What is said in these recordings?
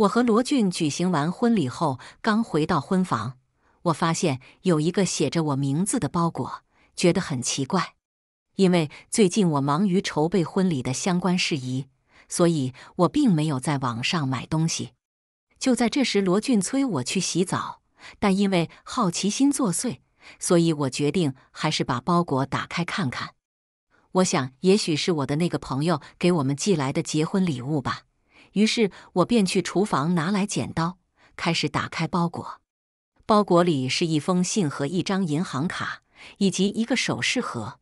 我和罗俊举行完婚礼后，刚回到婚房，我发现有一个写着我名字的包裹，觉得很奇怪。因为最近我忙于筹备婚礼的相关事宜，所以我并没有在网上买东西。就在这时，罗俊催我去洗澡，但因为好奇心作祟，所以我决定还是把包裹打开看看。我想，也许是我的那个朋友给我们寄来的结婚礼物吧。于是我便去厨房拿来剪刀，开始打开包裹。包裹里是一封信和一张银行卡，以及一个首饰盒。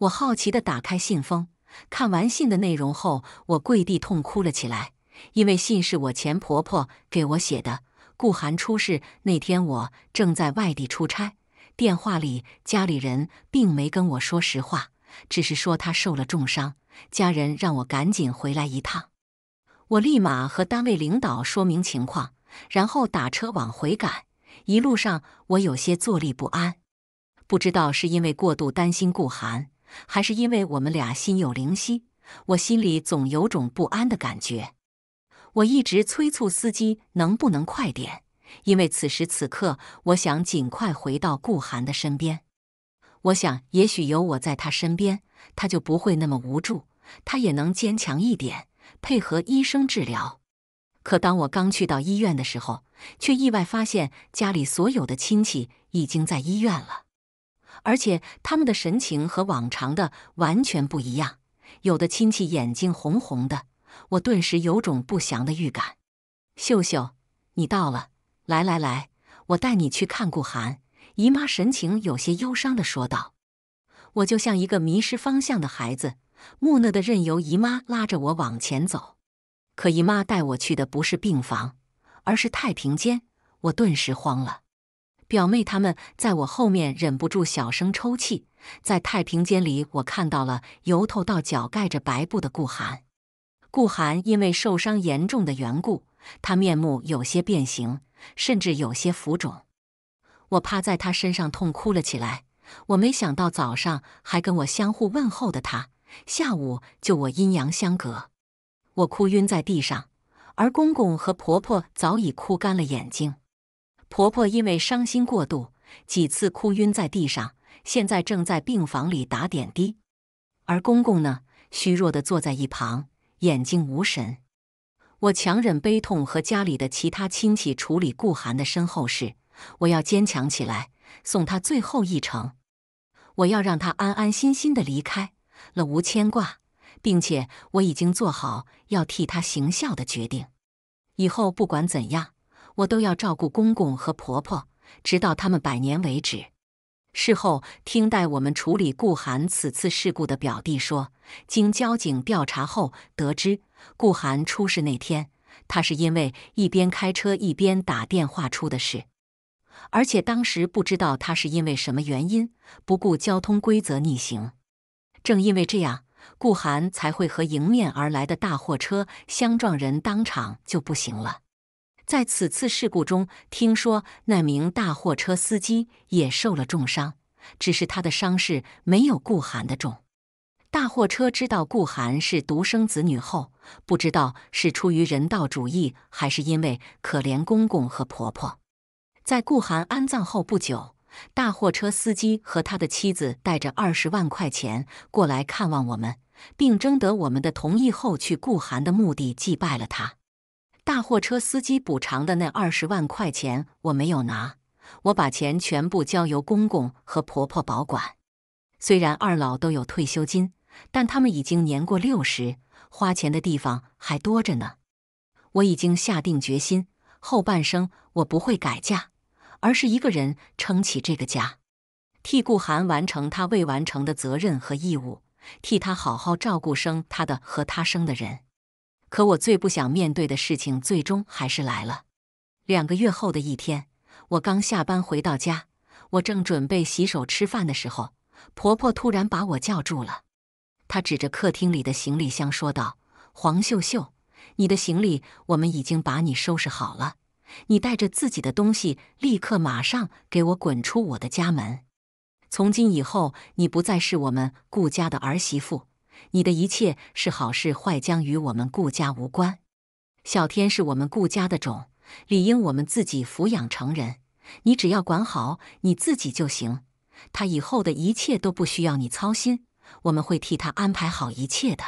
我好奇地打开信封，看完信的内容后，我跪地痛哭了起来。因为信是我前婆婆给我写的。顾寒出事那天，我正在外地出差，电话里家里人并没跟我说实话，只是说他受了重伤，家人让我赶紧回来一趟。我立马和单位领导说明情况，然后打车往回赶。一路上，我有些坐立不安，不知道是因为过度担心顾寒，还是因为我们俩心有灵犀。我心里总有种不安的感觉。我一直催促司机能不能快点，因为此时此刻，我想尽快回到顾寒的身边。我想，也许有我在他身边，他就不会那么无助，他也能坚强一点。配合医生治疗，可当我刚去到医院的时候，却意外发现家里所有的亲戚已经在医院了，而且他们的神情和往常的完全不一样。有的亲戚眼睛红红的，我顿时有种不祥的预感。秀秀，你到了，来来来，我带你去看顾寒。姨妈神情有些忧伤的说道。我就像一个迷失方向的孩子。木讷地任由姨妈拉着我往前走，可姨妈带我去的不是病房，而是太平间。我顿时慌了，表妹他们在我后面忍不住小声抽泣。在太平间里，我看到了由头到脚盖着白布的顾寒。顾寒因为受伤严重的缘故，他面目有些变形，甚至有些浮肿。我趴在他身上痛哭了起来。我没想到早上还跟我相互问候的他。下午就我阴阳相隔，我哭晕在地上，而公公和婆婆早已哭干了眼睛。婆婆因为伤心过度，几次哭晕在地上，现在正在病房里打点滴。而公公呢，虚弱的坐在一旁，眼睛无神。我强忍悲痛，和家里的其他亲戚处理顾寒的身后事。我要坚强起来，送他最后一程。我要让他安安心心的离开。了无牵挂，并且我已经做好要替他行孝的决定。以后不管怎样，我都要照顾公公和婆婆，直到他们百年为止。事后听代我们处理顾寒此次事故的表弟说，经交警调查后得知，顾寒出事那天，他是因为一边开车一边打电话出的事，而且当时不知道他是因为什么原因不顾交通规则逆行。正因为这样，顾寒才会和迎面而来的大货车相撞，人当场就不行了。在此次事故中，听说那名大货车司机也受了重伤，只是他的伤势没有顾寒的重。大货车知道顾寒是独生子女后，不知道是出于人道主义，还是因为可怜公公和婆婆，在顾寒安葬后不久。大货车司机和他的妻子带着二十万块钱过来看望我们，并征得我们的同意后，去顾寒的墓地祭拜了他。大货车司机补偿的那二十万块钱我没有拿，我把钱全部交由公公和婆婆保管。虽然二老都有退休金，但他们已经年过六十，花钱的地方还多着呢。我已经下定决心，后半生我不会改嫁。而是一个人撑起这个家，替顾寒完成他未完成的责任和义务，替他好好照顾生他的和他生的人。可我最不想面对的事情，最终还是来了。两个月后的一天，我刚下班回到家，我正准备洗手吃饭的时候，婆婆突然把我叫住了。她指着客厅里的行李箱说道：“黄秀秀，你的行李我们已经把你收拾好了。”你带着自己的东西，立刻马上给我滚出我的家门！从今以后，你不再是我们顾家的儿媳妇，你的一切是好是坏将与我们顾家无关。小天是我们顾家的种，理应我们自己抚养成人。你只要管好你自己就行，他以后的一切都不需要你操心，我们会替他安排好一切的。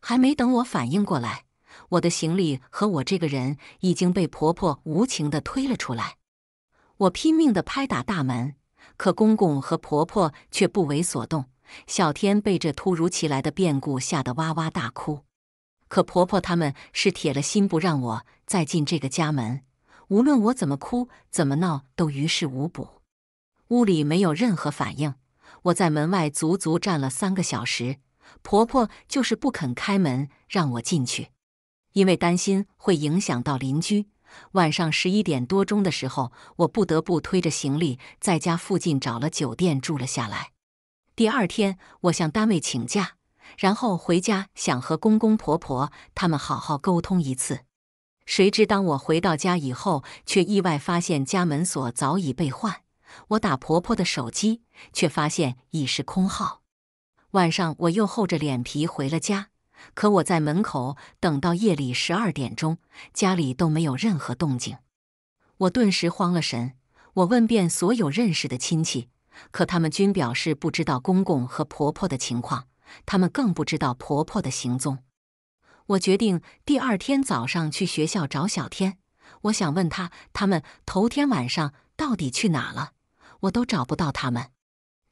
还没等我反应过来。我的行李和我这个人已经被婆婆无情地推了出来，我拼命地拍打大门，可公公和婆婆却不为所动。小天被这突如其来的变故吓得哇哇大哭，可婆婆他们是铁了心不让我再进这个家门，无论我怎么哭怎么闹都于事无补。屋里没有任何反应，我在门外足足站了三个小时，婆婆就是不肯开门让我进去。因为担心会影响到邻居，晚上十一点多钟的时候，我不得不推着行李在家附近找了酒店住了下来。第二天，我向单位请假，然后回家想和公公婆婆他们好好沟通一次。谁知当我回到家以后，却意外发现家门锁早已被换。我打婆婆的手机，却发现已是空号。晚上，我又厚着脸皮回了家。可我在门口等到夜里十二点钟，家里都没有任何动静，我顿时慌了神。我问遍所有认识的亲戚，可他们均表示不知道公公和婆婆的情况，他们更不知道婆婆的行踪。我决定第二天早上去学校找小天，我想问他他们头天晚上到底去哪了，我都找不到他们。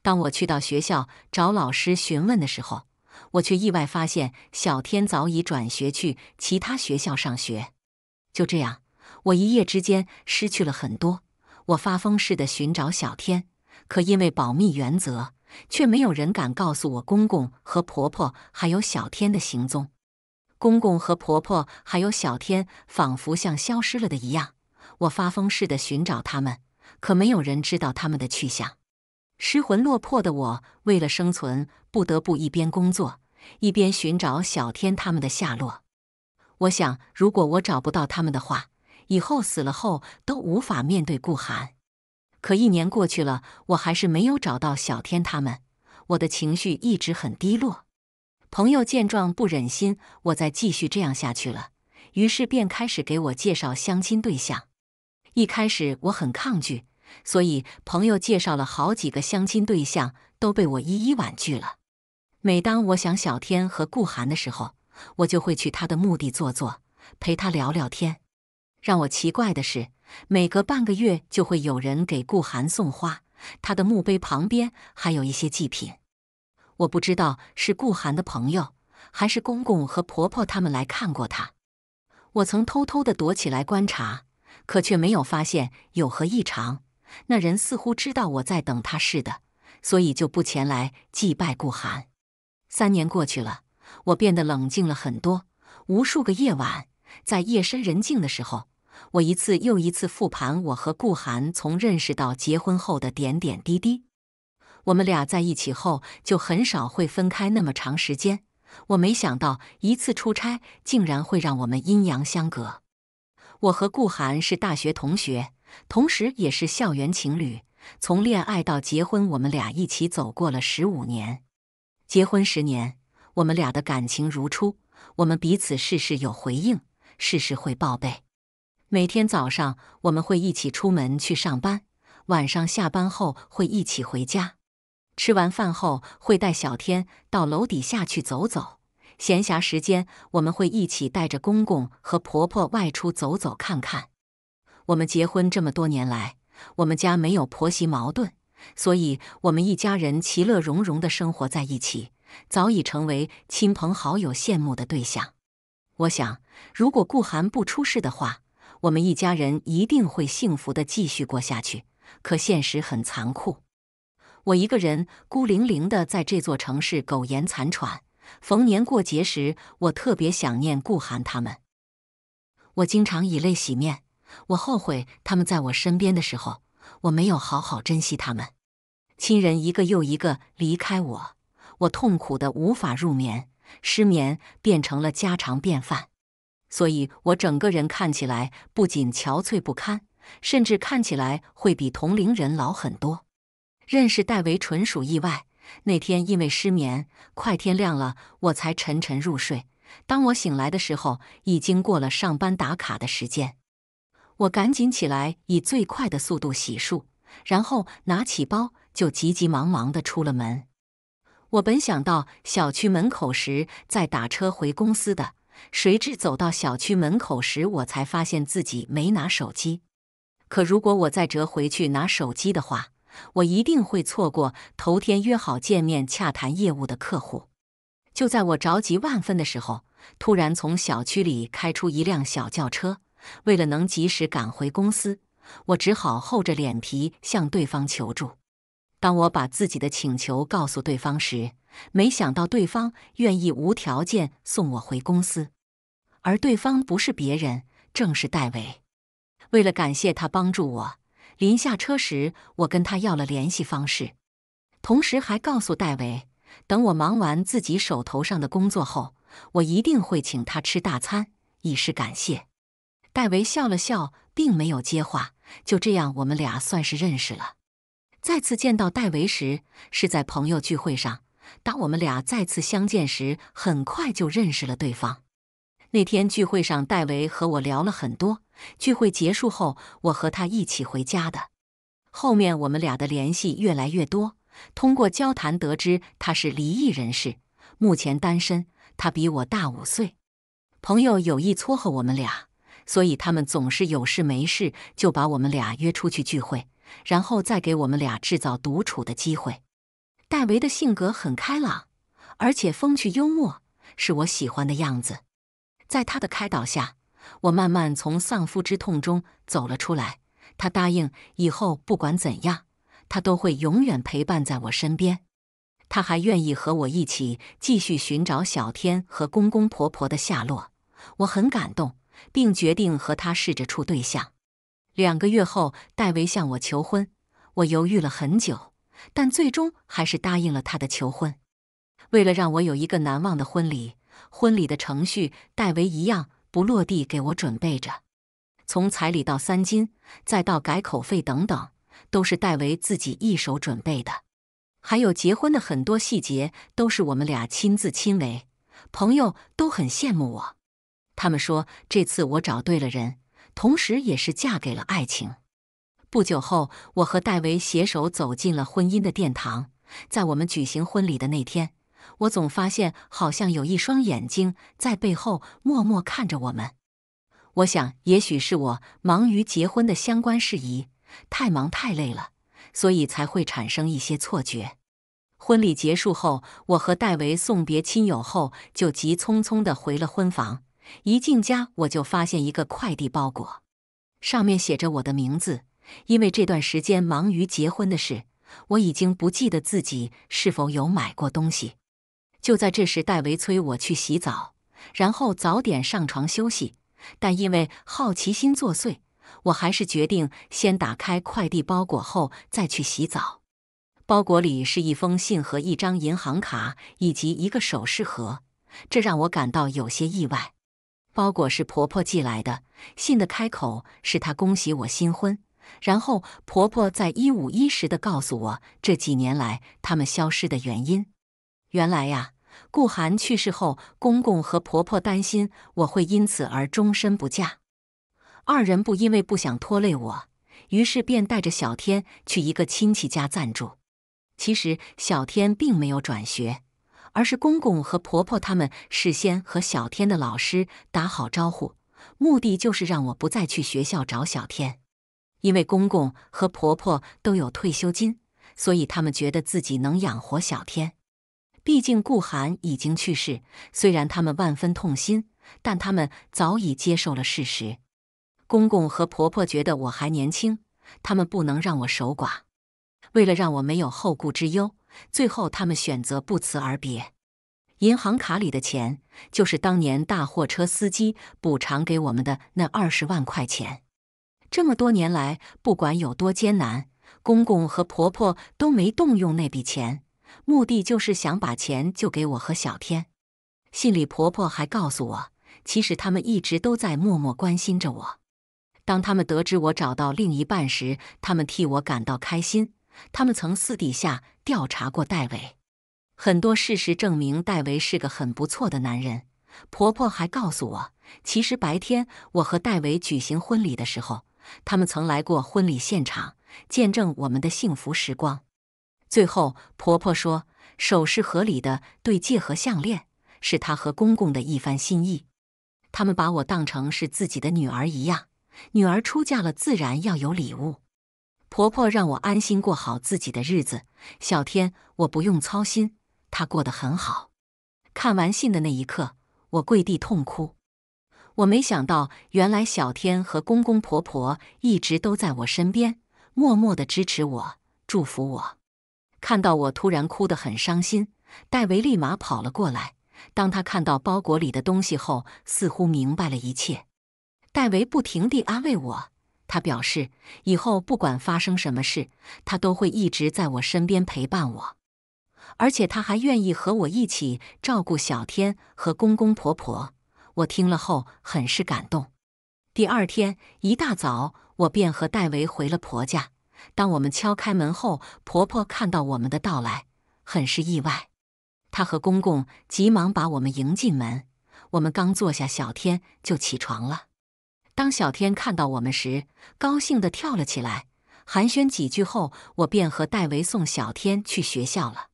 当我去到学校找老师询问的时候。我却意外发现，小天早已转学去其他学校上学。就这样，我一夜之间失去了很多。我发疯似的寻找小天，可因为保密原则，却没有人敢告诉我公公和婆婆还有小天的行踪。公公和婆婆还有小天仿佛像消失了的一样。我发疯似的寻找他们，可没有人知道他们的去向。失魂落魄的我，为了生存。不得不一边工作一边寻找小天他们的下落。我想，如果我找不到他们的话，以后死了后都无法面对顾寒。可一年过去了，我还是没有找到小天他们，我的情绪一直很低落。朋友见状，不忍心我再继续这样下去了，于是便开始给我介绍相亲对象。一开始我很抗拒，所以朋友介绍了好几个相亲对象，都被我一一婉拒了。每当我想小天和顾寒的时候，我就会去他的墓地坐坐，陪他聊聊天。让我奇怪的是，每隔半个月就会有人给顾寒送花，他的墓碑旁边还有一些祭品。我不知道是顾寒的朋友，还是公公和婆婆他们来看过他。我曾偷偷地躲起来观察，可却没有发现有何异常。那人似乎知道我在等他似的，所以就不前来祭拜顾寒。三年过去了，我变得冷静了很多。无数个夜晚，在夜深人静的时候，我一次又一次复盘我和顾寒从认识到结婚后的点点滴滴。我们俩在一起后，就很少会分开那么长时间。我没想到，一次出差竟然会让我们阴阳相隔。我和顾寒是大学同学，同时也是校园情侣。从恋爱到结婚，我们俩一起走过了十五年。结婚十年，我们俩的感情如初，我们彼此事事有回应，事事会报备。每天早上我们会一起出门去上班，晚上下班后会一起回家，吃完饭后会带小天到楼底下去走走。闲暇时间我们会一起带着公公和婆婆外出走走看看。我们结婚这么多年来，我们家没有婆媳矛盾。所以，我们一家人其乐融融的生活在一起，早已成为亲朋好友羡慕的对象。我想，如果顾寒不出事的话，我们一家人一定会幸福地继续过下去。可现实很残酷，我一个人孤零零地在这座城市苟延残喘。逢年过节时，我特别想念顾寒他们，我经常以泪洗面。我后悔他们在我身边的时候。我没有好好珍惜他们，亲人一个又一个离开我，我痛苦的无法入眠，失眠变成了家常便饭，所以我整个人看起来不仅憔悴不堪，甚至看起来会比同龄人老很多。认识戴维纯属意外，那天因为失眠，快天亮了我才沉沉入睡。当我醒来的时候，已经过了上班打卡的时间。我赶紧起来，以最快的速度洗漱，然后拿起包就急急忙忙地出了门。我本想到小区门口时再打车回公司的，谁知走到小区门口时，我才发现自己没拿手机。可如果我再折回去拿手机的话，我一定会错过头天约好见面洽谈业务的客户。就在我着急万分的时候，突然从小区里开出一辆小轿车。为了能及时赶回公司，我只好厚着脸皮向对方求助。当我把自己的请求告诉对方时，没想到对方愿意无条件送我回公司，而对方不是别人，正是戴维。为了感谢他帮助我，临下车时我跟他要了联系方式，同时还告诉戴维，等我忙完自己手头上的工作后，我一定会请他吃大餐，以示感谢。戴维笑了笑，并没有接话。就这样，我们俩算是认识了。再次见到戴维时，是在朋友聚会上。当我们俩再次相见时，很快就认识了对方。那天聚会上，戴维和我聊了很多。聚会结束后，我和他一起回家的。后面我们俩的联系越来越多。通过交谈得知，他是离异人士，目前单身。他比我大五岁。朋友有意撮合我们俩。所以他们总是有事没事就把我们俩约出去聚会，然后再给我们俩制造独处的机会。戴维的性格很开朗，而且风趣幽默，是我喜欢的样子。在他的开导下，我慢慢从丧夫之痛中走了出来。他答应以后不管怎样，他都会永远陪伴在我身边。他还愿意和我一起继续寻找小天和公公婆婆的下落，我很感动。并决定和他试着处对象。两个月后，戴维向我求婚，我犹豫了很久，但最终还是答应了他的求婚。为了让我有一个难忘的婚礼，婚礼的程序戴维一样不落地给我准备着，从彩礼到三金，再到改口费等等，都是戴维自己一手准备的。还有结婚的很多细节都是我们俩亲自亲为，朋友都很羡慕我。他们说：“这次我找对了人，同时也是嫁给了爱情。”不久后，我和戴维携手走进了婚姻的殿堂。在我们举行婚礼的那天，我总发现好像有一双眼睛在背后默默看着我们。我想，也许是我忙于结婚的相关事宜，太忙太累了，所以才会产生一些错觉。婚礼结束后，我和戴维送别亲友后，就急匆匆地回了婚房。一进家，我就发现一个快递包裹，上面写着我的名字。因为这段时间忙于结婚的事，我已经不记得自己是否有买过东西。就在这时，戴维催我去洗澡，然后早点上床休息。但因为好奇心作祟，我还是决定先打开快递包裹后再去洗澡。包裹里是一封信和一张银行卡以及一个首饰盒，这让我感到有些意外。包裹是婆婆寄来的，信的开口是她恭喜我新婚，然后婆婆再一五一十的告诉我这几年来他们消失的原因。原来呀，顾寒去世后，公公和婆婆担心我会因此而终身不嫁，二人不因为不想拖累我，于是便带着小天去一个亲戚家暂住。其实小天并没有转学。而是公公和婆婆他们事先和小天的老师打好招呼，目的就是让我不再去学校找小天。因为公公和婆婆都有退休金，所以他们觉得自己能养活小天。毕竟顾寒已经去世，虽然他们万分痛心，但他们早已接受了事实。公公和婆婆觉得我还年轻，他们不能让我守寡。为了让我没有后顾之忧。最后，他们选择不辞而别。银行卡里的钱，就是当年大货车司机补偿给我们的那二十万块钱。这么多年来，不管有多艰难，公公和婆婆都没动用那笔钱，目的就是想把钱就给我和小天。信里，婆婆还告诉我，其实他们一直都在默默关心着我。当他们得知我找到另一半时，他们替我感到开心。他们曾私底下。调查过戴维，很多事实证明戴维是个很不错的男人。婆婆还告诉我，其实白天我和戴维举行婚礼的时候，他们曾来过婚礼现场，见证我们的幸福时光。最后，婆婆说，首饰盒里的对戒和项链是她和公公的一番心意，他们把我当成是自己的女儿一样，女儿出嫁了，自然要有礼物。婆婆让我安心过好自己的日子，小天我不用操心，她过得很好。看完信的那一刻，我跪地痛哭。我没想到，原来小天和公公婆婆一直都在我身边，默默地支持我，祝福我。看到我突然哭得很伤心，戴维立马跑了过来。当他看到包裹里的东西后，似乎明白了一切。戴维不停地安慰我。他表示，以后不管发生什么事，他都会一直在我身边陪伴我，而且他还愿意和我一起照顾小天和公公婆婆。我听了后很是感动。第二天一大早，我便和戴维回了婆家。当我们敲开门后，婆婆看到我们的到来，很是意外。她和公公急忙把我们迎进门。我们刚坐下，小天就起床了。当小天看到我们时，高兴地跳了起来。寒暄几句后，我便和戴维送小天去学校了。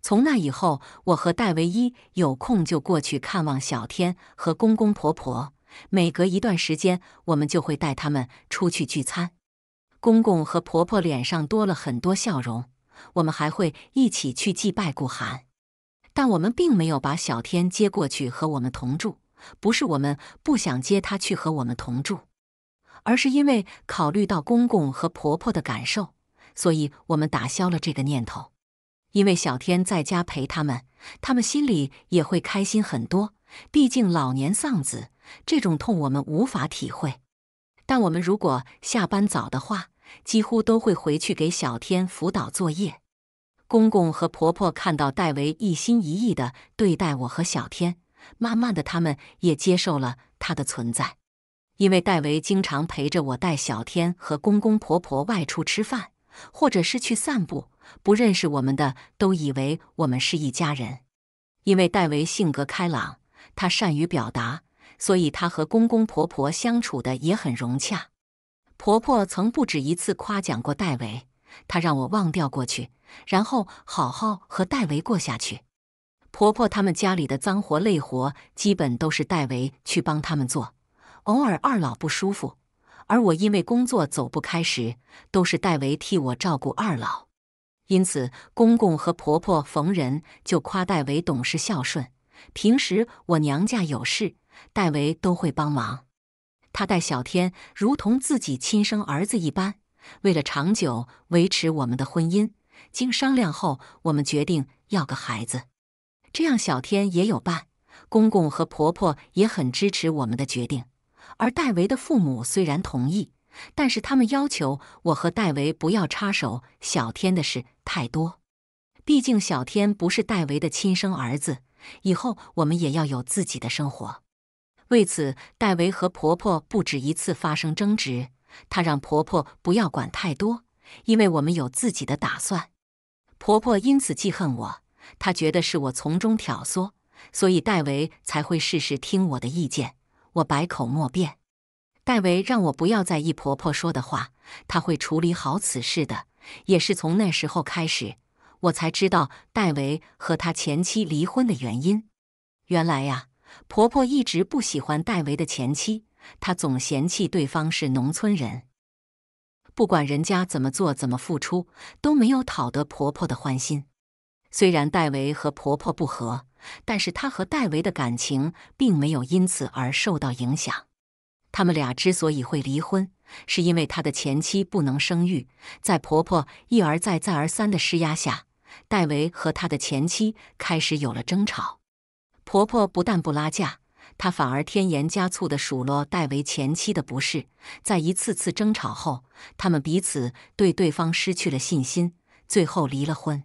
从那以后，我和戴维一有空就过去看望小天和公公婆婆。每隔一段时间，我们就会带他们出去聚餐。公公和婆婆脸上多了很多笑容。我们还会一起去祭拜顾寒，但我们并没有把小天接过去和我们同住。不是我们不想接她去和我们同住，而是因为考虑到公公和婆婆的感受，所以我们打消了这个念头。因为小天在家陪他们，他们心里也会开心很多。毕竟老年丧子这种痛，我们无法体会。但我们如果下班早的话，几乎都会回去给小天辅导作业。公公和婆婆看到戴维一心一意的对待我和小天。慢慢的，他们也接受了他的存在。因为戴维经常陪着我带小天和公公婆婆外出吃饭，或者是去散步，不认识我们的都以为我们是一家人。因为戴维性格开朗，他善于表达，所以他和公公婆婆相处的也很融洽。婆婆曾不止一次夸奖过戴维，她让我忘掉过去，然后好好和戴维过下去。婆婆他们家里的脏活累活基本都是戴维去帮他们做，偶尔二老不舒服，而我因为工作走不开时，都是戴维替我照顾二老。因此，公公和婆婆逢人就夸戴维懂事孝顺。平时我娘家有事，戴维都会帮忙。他待小天如同自己亲生儿子一般。为了长久维持我们的婚姻，经商量后，我们决定要个孩子。这样，小天也有伴，公公和婆婆也很支持我们的决定。而戴维的父母虽然同意，但是他们要求我和戴维不要插手小天的事太多。毕竟小天不是戴维的亲生儿子，以后我们也要有自己的生活。为此，戴维和婆婆不止一次发生争执。他让婆婆不要管太多，因为我们有自己的打算。婆婆因此记恨我。他觉得是我从中挑唆，所以戴维才会事事听我的意见。我百口莫辩。戴维让我不要在意婆婆说的话，他会处理好此事的。也是从那时候开始，我才知道戴维和他前妻离婚的原因。原来呀，婆婆一直不喜欢戴维的前妻，她总嫌弃对方是农村人，不管人家怎么做、怎么付出，都没有讨得婆婆的欢心。虽然戴维和婆婆不和，但是她和戴维的感情并没有因此而受到影响。他们俩之所以会离婚，是因为她的前妻不能生育，在婆婆一而再、再而三的施压下，戴维和他的前妻开始有了争吵。婆婆不但不拉架，她反而添盐加醋的数落戴维前妻的不是。在一次次争吵后，他们彼此对对方失去了信心，最后离了婚。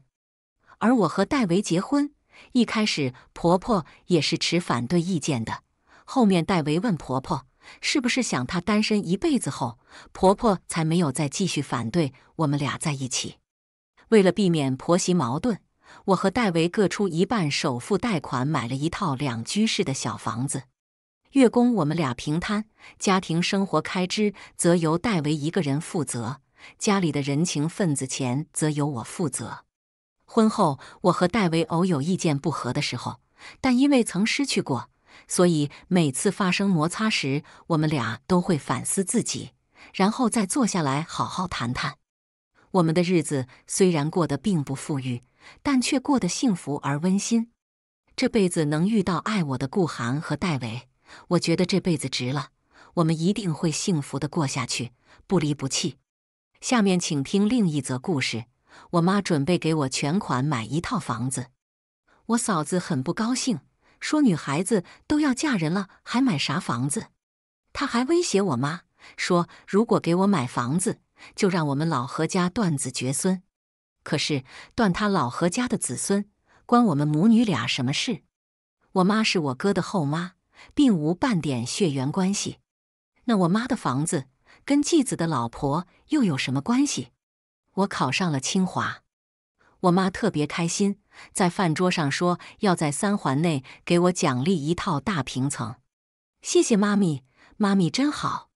而我和戴维结婚，一开始婆婆也是持反对意见的。后面戴维问婆婆是不是想她单身一辈子，后婆婆才没有再继续反对我们俩在一起。为了避免婆媳矛盾，我和戴维各出一半首付贷款买了一套两居室的小房子，月供我们俩平摊，家庭生活开支则由戴维一个人负责，家里的人情份子钱则由我负责。婚后，我和戴维偶有意见不合的时候，但因为曾失去过，所以每次发生摩擦时，我们俩都会反思自己，然后再坐下来好好谈谈。我们的日子虽然过得并不富裕，但却过得幸福而温馨。这辈子能遇到爱我的顾寒和戴维，我觉得这辈子值了。我们一定会幸福地过下去，不离不弃。下面，请听另一则故事。我妈准备给我全款买一套房子，我嫂子很不高兴，说女孩子都要嫁人了，还买啥房子？她还威胁我妈说，如果给我买房子，就让我们老何家断子绝孙。可是断他老何家的子孙，关我们母女俩什么事？我妈是我哥的后妈，并无半点血缘关系。那我妈的房子跟继子的老婆又有什么关系？我考上了清华，我妈特别开心，在饭桌上说要在三环内给我奖励一套大平层。谢谢妈咪，妈咪真好。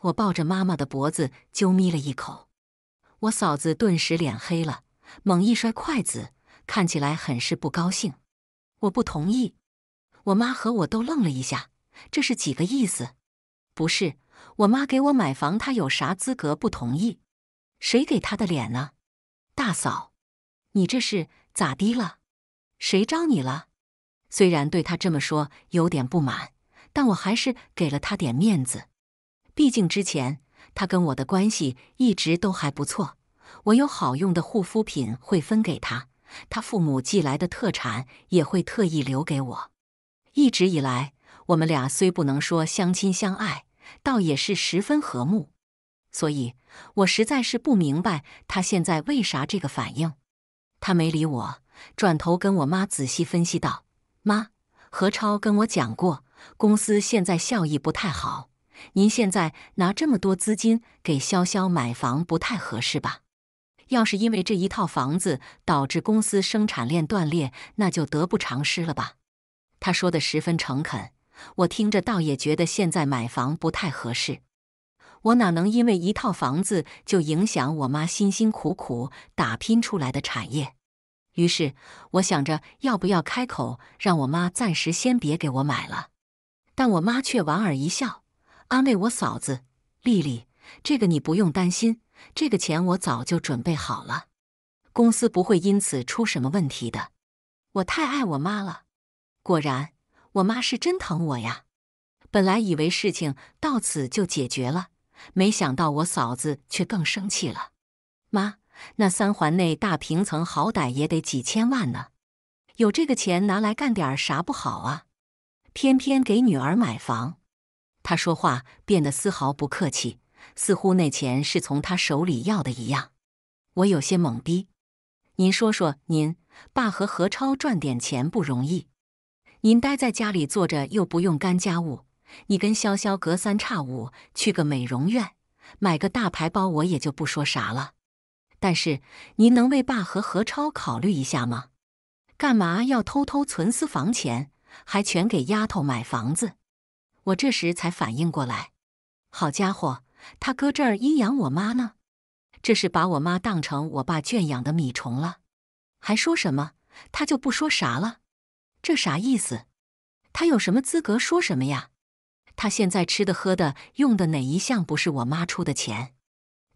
我抱着妈妈的脖子啾咪了一口，我嫂子顿时脸黑了，猛一摔筷子，看起来很是不高兴。我不同意。我妈和我都愣了一下，这是几个意思？不是，我妈给我买房，她有啥资格不同意？谁给他的脸呢，大嫂？你这是咋的了？谁招你了？虽然对他这么说有点不满，但我还是给了他点面子。毕竟之前他跟我的关系一直都还不错，我有好用的护肤品会分给他，他父母寄来的特产也会特意留给我。一直以来，我们俩虽不能说相亲相爱，倒也是十分和睦。所以，我实在是不明白他现在为啥这个反应。他没理我，转头跟我妈仔细分析道：“妈，何超跟我讲过，公司现在效益不太好。您现在拿这么多资金给潇潇买房，不太合适吧？要是因为这一套房子导致公司生产链断裂，那就得不偿失了吧？”他说的十分诚恳，我听着倒也觉得现在买房不太合适。我哪能因为一套房子就影响我妈辛辛苦苦打拼出来的产业？于是我想着要不要开口让我妈暂时先别给我买了。但我妈却莞尔一笑，安慰我嫂子：“丽丽，这个你不用担心，这个钱我早就准备好了，公司不会因此出什么问题的。”我太爱我妈了。果然，我妈是真疼我呀。本来以为事情到此就解决了。没想到我嫂子却更生气了。妈，那三环内大平层好歹也得几千万呢，有这个钱拿来干点啥不好啊？偏偏给女儿买房。他说话变得丝毫不客气，似乎那钱是从他手里要的一样。我有些懵逼。您说说，您爸和何超赚点钱不容易，您待在家里坐着又不用干家务。你跟潇潇隔三差五去个美容院，买个大牌包，我也就不说啥了。但是您能为爸和何超考虑一下吗？干嘛要偷偷存私房钱，还全给丫头买房子？我这时才反应过来，好家伙，他搁这儿阴阳我妈呢！这是把我妈当成我爸圈养的米虫了，还说什么他就不说啥了？这啥意思？他有什么资格说什么呀？他现在吃的、喝的、用的哪一项不是我妈出的钱？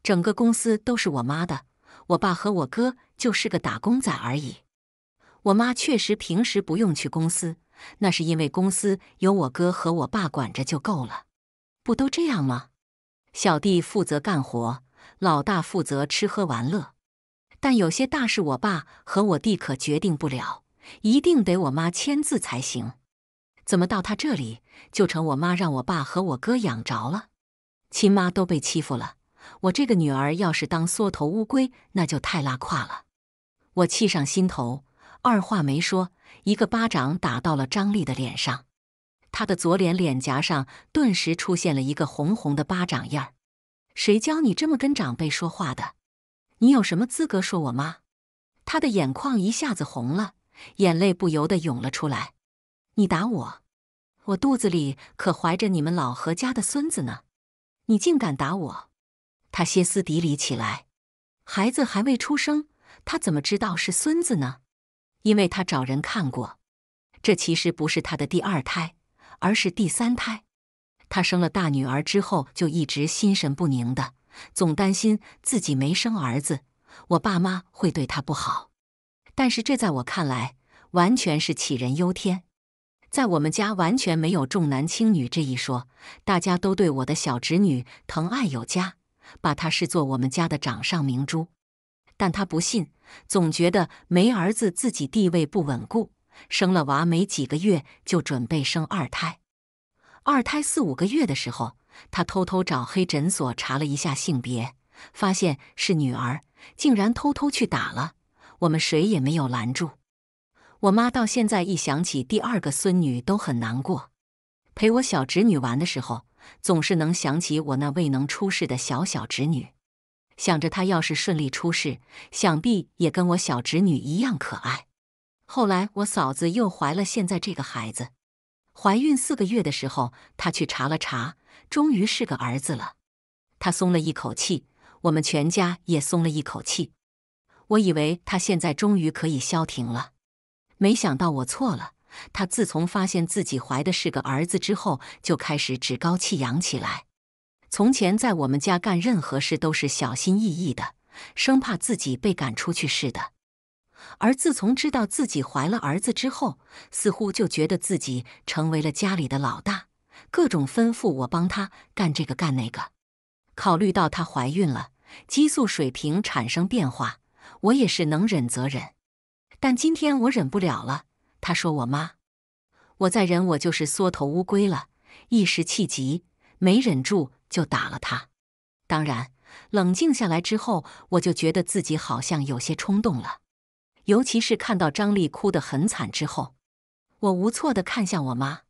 整个公司都是我妈的，我爸和我哥就是个打工仔而已。我妈确实平时不用去公司，那是因为公司由我哥和我爸管着就够了。不都这样吗？小弟负责干活，老大负责吃喝玩乐。但有些大事，我爸和我弟可决定不了，一定得我妈签字才行。怎么到他这里就成我妈让我爸和我哥养着了？亲妈都被欺负了，我这个女儿要是当缩头乌龟，那就太拉胯了！我气上心头，二话没说，一个巴掌打到了张丽的脸上。她的左脸脸颊上顿时出现了一个红红的巴掌印儿。谁教你这么跟长辈说话的？你有什么资格说我妈？她的眼眶一下子红了，眼泪不由得涌了出来。你打我，我肚子里可怀着你们老何家的孙子呢！你竟敢打我！他歇斯底里起来。孩子还未出生，他怎么知道是孙子呢？因为他找人看过，这其实不是他的第二胎，而是第三胎。他生了大女儿之后，就一直心神不宁的，总担心自己没生儿子，我爸妈会对他不好。但是这在我看来，完全是杞人忧天。在我们家完全没有重男轻女这一说，大家都对我的小侄女疼爱有加，把她视作我们家的掌上明珠。但她不信，总觉得没儿子自己地位不稳固，生了娃没几个月就准备生二胎。二胎四五个月的时候，她偷偷找黑诊所查了一下性别，发现是女儿，竟然偷偷去打了，我们谁也没有拦住。我妈到现在一想起第二个孙女都很难过，陪我小侄女玩的时候，总是能想起我那未能出世的小小侄女，想着她要是顺利出世，想必也跟我小侄女一样可爱。后来我嫂子又怀了现在这个孩子，怀孕四个月的时候，她去查了查，终于是个儿子了，她松了一口气，我们全家也松了一口气。我以为她现在终于可以消停了。没想到我错了。她自从发现自己怀的是个儿子之后，就开始趾高气扬起来。从前在我们家干任何事都是小心翼翼的，生怕自己被赶出去似的。而自从知道自己怀了儿子之后，似乎就觉得自己成为了家里的老大，各种吩咐我帮他干这个干那个。考虑到她怀孕了，激素水平产生变化，我也是能忍则忍。但今天我忍不了了，他说我妈，我再忍我就是缩头乌龟了。一时气急，没忍住就打了他。当然，冷静下来之后，我就觉得自己好像有些冲动了。尤其是看到张丽哭得很惨之后，我无措的看向我妈，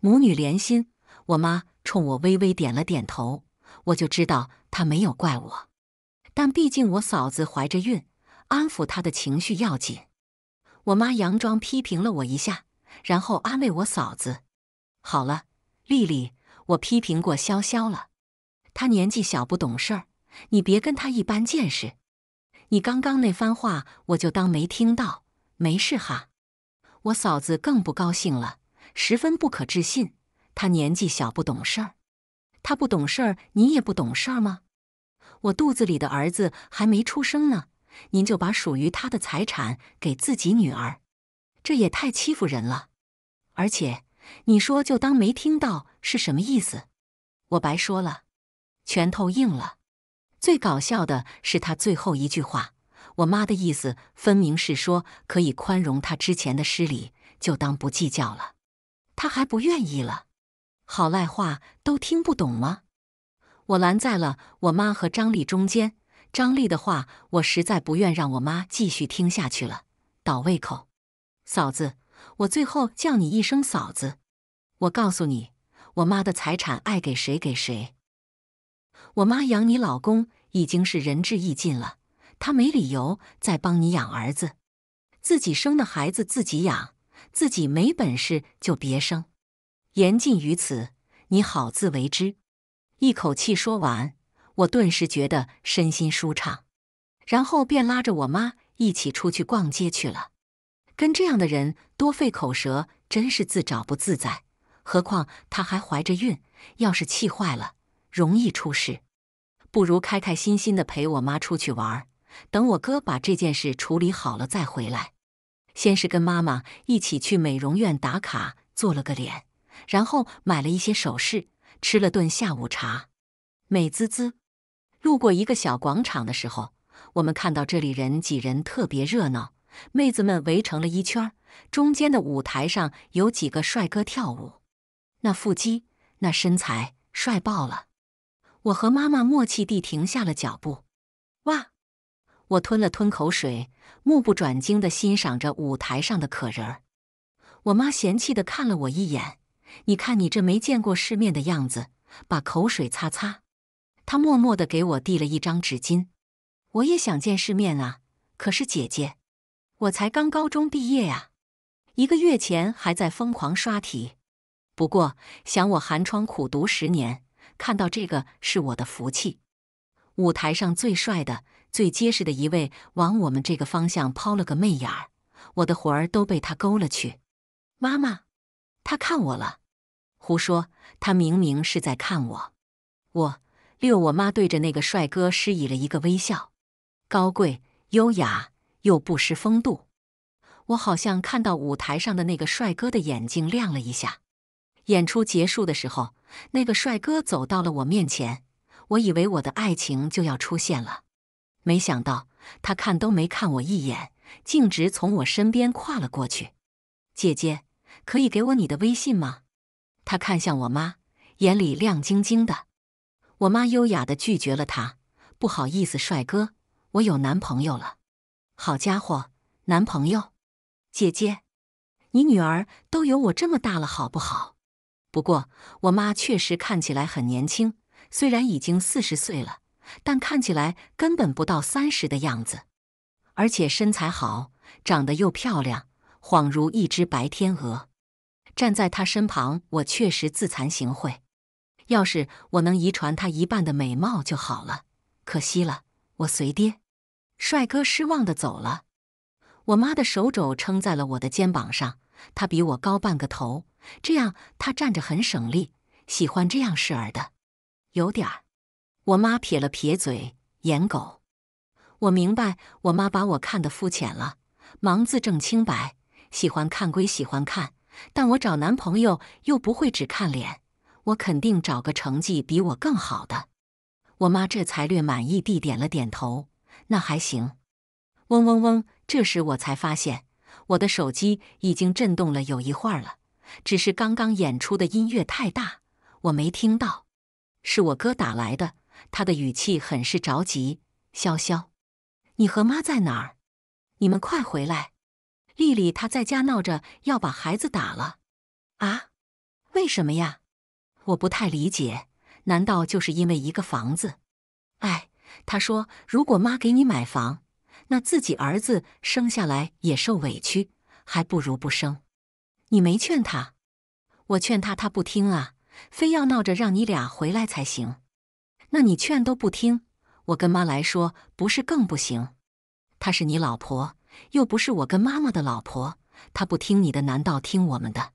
母女连心，我妈冲我微微点了点头，我就知道她没有怪我。但毕竟我嫂子怀着孕，安抚她的情绪要紧。我妈佯装批评了我一下，然后安慰我嫂子：“好了，丽丽，我批评过潇潇了，她年纪小不懂事儿，你别跟她一般见识。你刚刚那番话，我就当没听到，没事哈。”我嫂子更不高兴了，十分不可置信：“她年纪小不懂事儿，她不懂事儿，你也不懂事儿吗？我肚子里的儿子还没出生呢。”您就把属于他的财产给自己女儿，这也太欺负人了。而且你说就当没听到是什么意思？我白说了，拳头硬了。最搞笑的是他最后一句话，我妈的意思分明是说可以宽容他之前的失礼，就当不计较了。他还不愿意了，好赖话都听不懂吗？我拦在了我妈和张丽中间。张丽的话，我实在不愿让我妈继续听下去了，倒胃口。嫂子，我最后叫你一声嫂子，我告诉你，我妈的财产爱给谁给谁。我妈养你老公已经是仁至义尽了，她没理由再帮你养儿子。自己生的孩子自己养，自己没本事就别生。言尽于此，你好自为之。一口气说完。我顿时觉得身心舒畅，然后便拉着我妈一起出去逛街去了。跟这样的人多费口舌，真是自找不自在。何况她还怀着孕，要是气坏了，容易出事。不如开开心心的陪我妈出去玩，等我哥把这件事处理好了再回来。先是跟妈妈一起去美容院打卡，做了个脸，然后买了一些首饰，吃了顿下午茶，美滋滋。路过一个小广场的时候，我们看到这里人挤人，特别热闹。妹子们围成了一圈，中间的舞台上有几个帅哥跳舞，那腹肌、那身材，帅爆了！我和妈妈默契地停下了脚步。哇！我吞了吞口水，目不转睛地欣赏着舞台上的可人儿。我妈嫌弃地看了我一眼：“你看你这没见过世面的样子，把口水擦擦。”他默默地给我递了一张纸巾。我也想见世面啊，可是姐姐，我才刚高中毕业呀，一个月前还在疯狂刷题。不过，想我寒窗苦读十年，看到这个是我的福气。舞台上最帅的、最结实的一位，往我们这个方向抛了个媚眼儿，我的魂儿都被他勾了去。妈妈，他看我了？胡说，他明明是在看我。我。六，我妈对着那个帅哥施以了一个微笑，高贵、优雅又不失风度。我好像看到舞台上的那个帅哥的眼睛亮了一下。演出结束的时候，那个帅哥走到了我面前，我以为我的爱情就要出现了，没想到他看都没看我一眼，径直从我身边跨了过去。姐姐，可以给我你的微信吗？他看向我妈，眼里亮晶晶的。我妈优雅的拒绝了他，不好意思，帅哥，我有男朋友了。好家伙，男朋友？姐姐，你女儿都有我这么大了，好不好？不过我妈确实看起来很年轻，虽然已经四十岁了，但看起来根本不到三十的样子，而且身材好，长得又漂亮，恍如一只白天鹅。站在她身旁，我确实自惭形秽。要是我能遗传他一半的美貌就好了，可惜了，我随爹。帅哥失望的走了。我妈的手肘撑在了我的肩膀上，她比我高半个头，这样她站着很省力。喜欢这样式儿的，有点儿。我妈撇了撇嘴，眼狗。我明白，我妈把我看得肤浅了，盲自证清白。喜欢看归喜欢看，但我找男朋友又不会只看脸。我肯定找个成绩比我更好的，我妈这才略满意地点了点头。那还行。嗡嗡嗡！这时我才发现，我的手机已经震动了有一会儿了，只是刚刚演出的音乐太大，我没听到。是我哥打来的，他的语气很是着急。潇潇，你和妈在哪儿？你们快回来！丽丽她在家闹着要把孩子打了。啊？为什么呀？我不太理解，难道就是因为一个房子？哎，他说如果妈给你买房，那自己儿子生下来也受委屈，还不如不生。你没劝他，我劝他，他不听啊，非要闹着让你俩回来才行。那你劝都不听，我跟妈来说不是更不行？她是你老婆，又不是我跟妈妈的老婆，她不听你的，难道听我们的？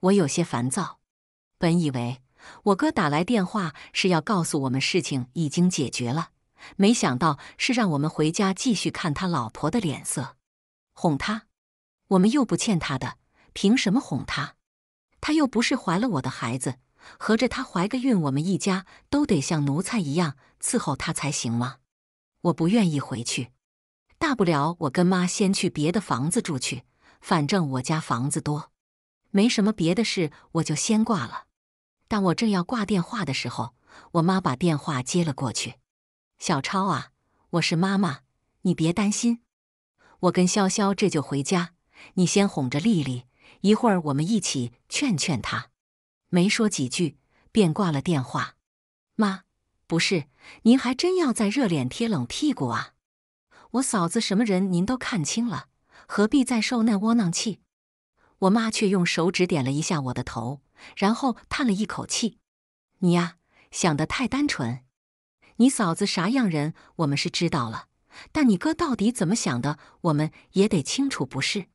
我有些烦躁，本以为。我哥打来电话，是要告诉我们事情已经解决了。没想到是让我们回家继续看他老婆的脸色，哄他。我们又不欠他的，凭什么哄他？他又不是怀了我的孩子，合着他怀个孕，我们一家都得像奴才一样伺候他才行吗？我不愿意回去，大不了我跟妈先去别的房子住去，反正我家房子多。没什么别的事，我就先挂了。但我正要挂电话的时候，我妈把电话接了过去。“小超啊，我是妈妈，你别担心，我跟潇潇这就回家，你先哄着丽丽，一会儿我们一起劝劝她。”没说几句便挂了电话。妈，不是您还真要在热脸贴冷屁股啊？我嫂子什么人您都看清了，何必再受那窝囊气？我妈却用手指点了一下我的头。然后叹了一口气：“你呀，想得太单纯。你嫂子啥样人，我们是知道了，但你哥到底怎么想的，我们也得清楚，不是？”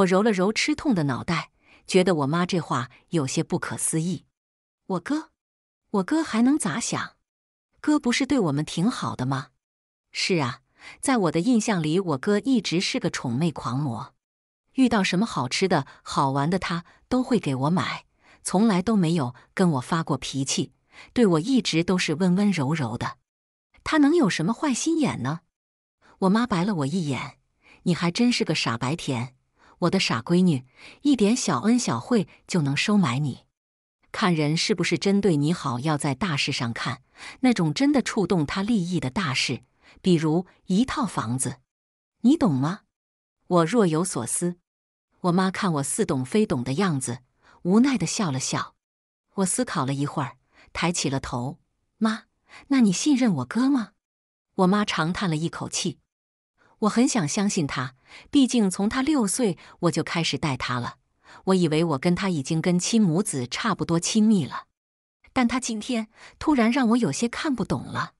我揉了揉吃痛的脑袋，觉得我妈这话有些不可思议。我哥，我哥还能咋想？哥不是对我们挺好的吗？是啊，在我的印象里，我哥一直是个宠妹狂魔，遇到什么好吃的、好玩的，他都会给我买。从来都没有跟我发过脾气，对我一直都是温温柔柔的。他能有什么坏心眼呢？我妈白了我一眼：“你还真是个傻白甜，我的傻闺女，一点小恩小惠就能收买你。看人是不是真对你好，要在大事上看，那种真的触动他利益的大事，比如一套房子，你懂吗？”我若有所思。我妈看我似懂非懂的样子。无奈的笑了笑，我思考了一会儿，抬起了头。妈，那你信任我哥吗？我妈长叹了一口气。我很想相信他，毕竟从他六岁我就开始带他了。我以为我跟他已经跟亲母子差不多亲密了，但他今天突然让我有些看不懂了。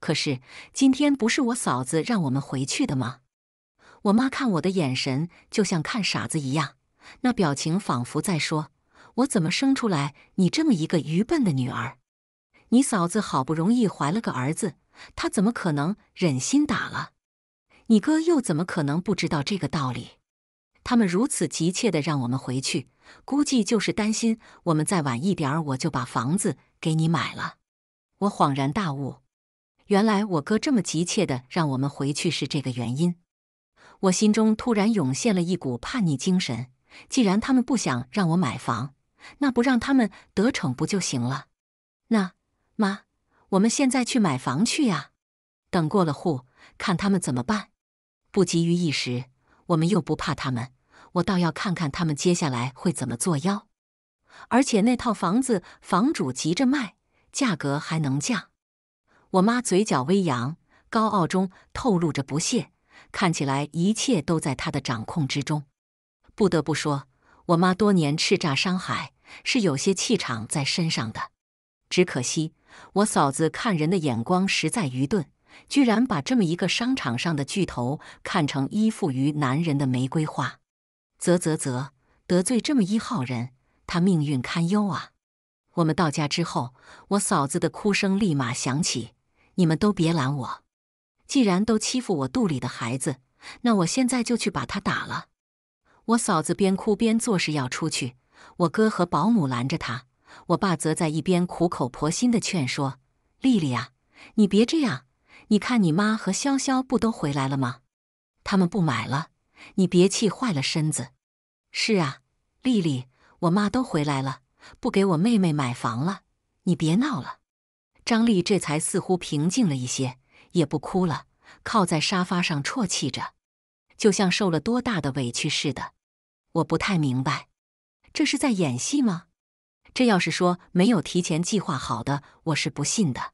可是今天不是我嫂子让我们回去的吗？我妈看我的眼神就像看傻子一样，那表情仿佛在说。我怎么生出来你这么一个愚笨的女儿？你嫂子好不容易怀了个儿子，她怎么可能忍心打了？你哥又怎么可能不知道这个道理？他们如此急切的让我们回去，估计就是担心我们再晚一点，我就把房子给你买了。我恍然大悟，原来我哥这么急切的让我们回去是这个原因。我心中突然涌现了一股叛逆精神，既然他们不想让我买房。那不让他们得逞不就行了？那妈，我们现在去买房去呀！等过了户，看他们怎么办。不急于一时，我们又不怕他们。我倒要看看他们接下来会怎么作妖。而且那套房子，房主急着卖，价格还能降。我妈嘴角微扬，高傲中透露着不屑，看起来一切都在她的掌控之中。不得不说。我妈多年叱咤商海，是有些气场在身上的。只可惜我嫂子看人的眼光实在愚钝，居然把这么一个商场上的巨头看成依附于男人的玫瑰花。啧啧啧，得罪这么一号人，她命运堪忧啊！我们到家之后，我嫂子的哭声立马响起：“你们都别拦我！既然都欺负我肚里的孩子，那我现在就去把他打了！”我嫂子边哭边做事要出去，我哥和保姆拦着她，我爸则在一边苦口婆心地劝说：“丽丽啊，你别这样，你看你妈和潇潇不都回来了吗？他们不买了，你别气坏了身子。”“是啊，丽丽，我妈都回来了，不给我妹妹买房了，你别闹了。”张丽这才似乎平静了一些，也不哭了，靠在沙发上啜泣着，就像受了多大的委屈似的。我不太明白，这是在演戏吗？这要是说没有提前计划好的，我是不信的。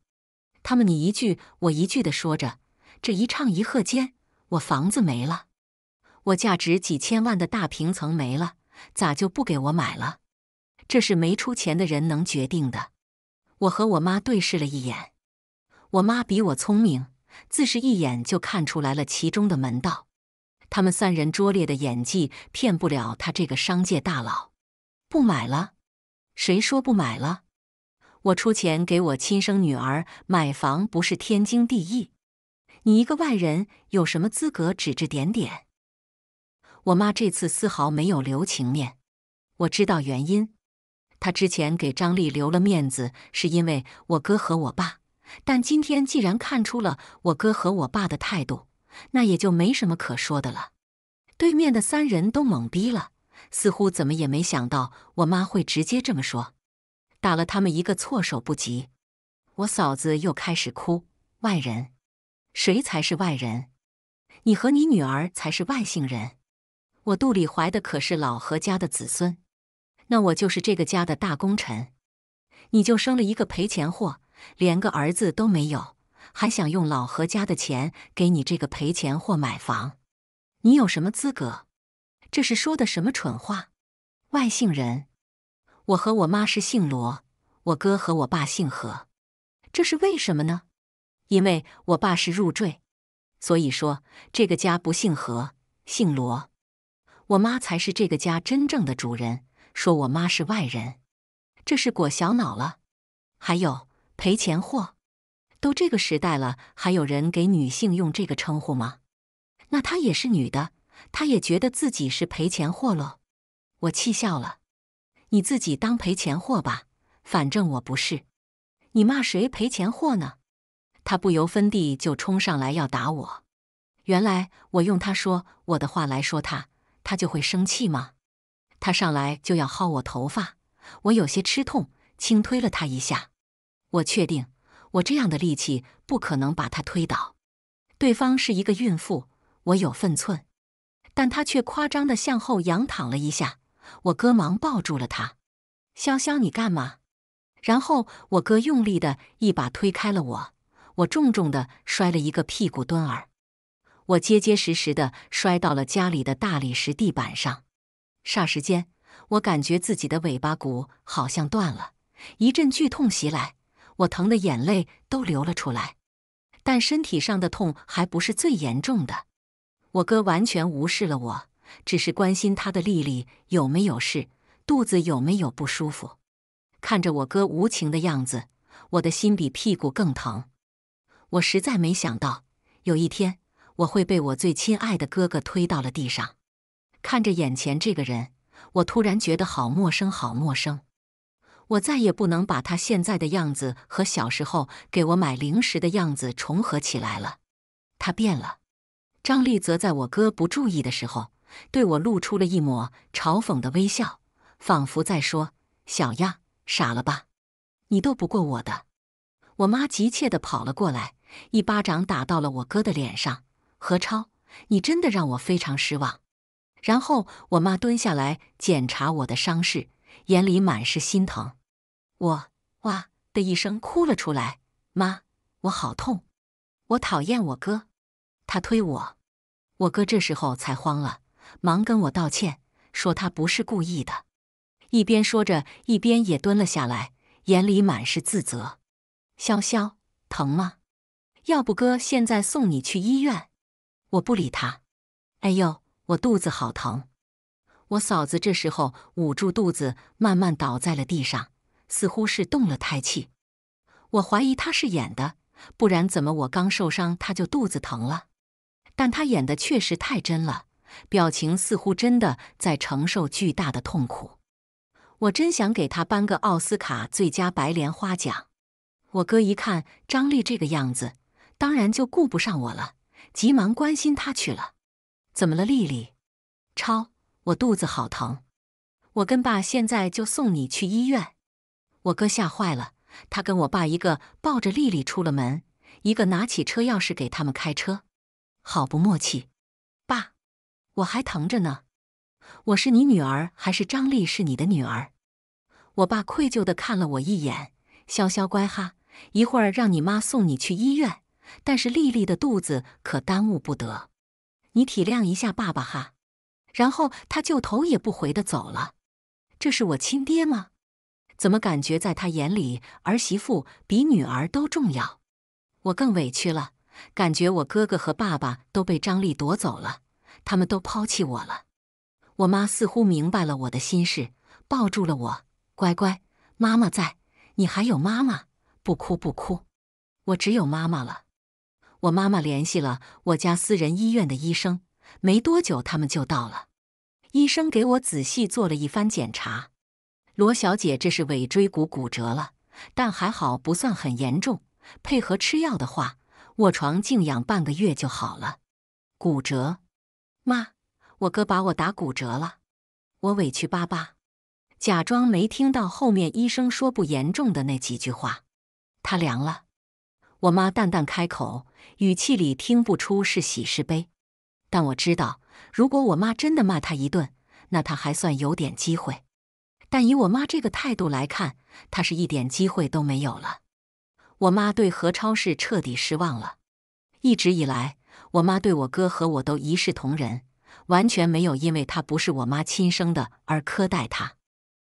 他们你一句我一句的说着，这一唱一和间，我房子没了，我价值几千万的大平层没了，咋就不给我买了？这是没出钱的人能决定的？我和我妈对视了一眼，我妈比我聪明，自是一眼就看出来了其中的门道。他们三人拙劣的演技骗不了他这个商界大佬，不买了？谁说不买了？我出钱给我亲生女儿买房不是天经地义？你一个外人有什么资格指指点点？我妈这次丝毫没有留情面，我知道原因。她之前给张丽留了面子，是因为我哥和我爸，但今天既然看出了我哥和我爸的态度。那也就没什么可说的了。对面的三人都懵逼了，似乎怎么也没想到我妈会直接这么说，打了他们一个措手不及。我嫂子又开始哭：“外人，谁才是外人？你和你女儿才是外姓人。我肚里怀的可是老何家的子孙，那我就是这个家的大功臣。你就生了一个赔钱货，连个儿子都没有。”还想用老何家的钱给你这个赔钱货买房，你有什么资格？这是说的什么蠢话？外姓人，我和我妈是姓罗，我哥和我爸姓何，这是为什么呢？因为我爸是入赘，所以说这个家不姓何，姓罗。我妈才是这个家真正的主人。说我妈是外人，这是裹小脑了。还有赔钱货。都这个时代了，还有人给女性用这个称呼吗？那她也是女的，她也觉得自己是赔钱货喽。我气笑了，你自己当赔钱货吧，反正我不是。你骂谁赔钱货呢？他不由分地就冲上来要打我。原来我用他说我的话来说他，他就会生气吗？他上来就要薅我头发，我有些吃痛，轻推了他一下。我确定。我这样的力气不可能把她推倒。对方是一个孕妇，我有分寸，但他却夸张的向后仰躺了一下。我哥忙抱住了她：“潇潇，你干嘛？”然后我哥用力的一把推开了我，我重重的摔了一个屁股墩儿。我结结实实的摔到了家里的大理石地板上。霎时间，我感觉自己的尾巴骨好像断了，一阵剧痛袭来。我疼的眼泪都流了出来，但身体上的痛还不是最严重的。我哥完全无视了我，只是关心他的丽丽有没有事，肚子有没有不舒服。看着我哥无情的样子，我的心比屁股更疼。我实在没想到，有一天我会被我最亲爱的哥哥推到了地上。看着眼前这个人，我突然觉得好陌生，好陌生。我再也不能把他现在的样子和小时候给我买零食的样子重合起来了，他变了。张丽则在我哥不注意的时候，对我露出了一抹嘲讽的微笑，仿佛在说：“小样，傻了吧？你斗不过我的。”我妈急切地跑了过来，一巴掌打到了我哥的脸上。何超，你真的让我非常失望。然后我妈蹲下来检查我的伤势，眼里满是心疼。我哇的一声哭了出来，妈，我好痛！我讨厌我哥，他推我。我哥这时候才慌了，忙跟我道歉，说他不是故意的。一边说着，一边也蹲了下来，眼里满是自责。潇潇，疼吗？要不哥现在送你去医院？我不理他。哎呦，我肚子好疼！我嫂子这时候捂住肚子，慢慢倒在了地上。似乎是动了胎气，我怀疑他是演的，不然怎么我刚受伤他就肚子疼了？但他演的确实太真了，表情似乎真的在承受巨大的痛苦。我真想给他颁个奥斯卡最佳白莲花奖。我哥一看张丽这个样子，当然就顾不上我了，急忙关心他去了。怎么了，丽丽？超，我肚子好疼，我跟爸现在就送你去医院。我哥吓坏了，他跟我爸一个抱着丽丽出了门，一个拿起车钥匙给他们开车，好不默契。爸，我还疼着呢，我是你女儿还是张丽是你的女儿？我爸愧疚的看了我一眼，潇潇乖哈，一会儿让你妈送你去医院，但是丽丽的肚子可耽误不得，你体谅一下爸爸哈。然后他就头也不回的走了，这是我亲爹吗？怎么感觉在他眼里儿媳妇比女儿都重要？我更委屈了，感觉我哥哥和爸爸都被张丽夺走了，他们都抛弃我了。我妈似乎明白了我的心事，抱住了我：“乖乖，妈妈在，你还有妈妈，不哭不哭，我只有妈妈了。”我妈妈联系了我家私人医院的医生，没多久他们就到了。医生给我仔细做了一番检查。罗小姐，这是尾椎骨骨折了，但还好不算很严重，配合吃药的话，卧床静养半个月就好了。骨折？妈，我哥把我打骨折了，我委屈巴巴，假装没听到后面医生说不严重的那几句话。他凉了。我妈淡淡开口，语气里听不出是喜是悲，但我知道，如果我妈真的骂他一顿，那他还算有点机会。但以我妈这个态度来看，她是一点机会都没有了。我妈对何超是彻底失望了。一直以来，我妈对我哥和我都一视同仁，完全没有因为他不是我妈亲生的而苛待他。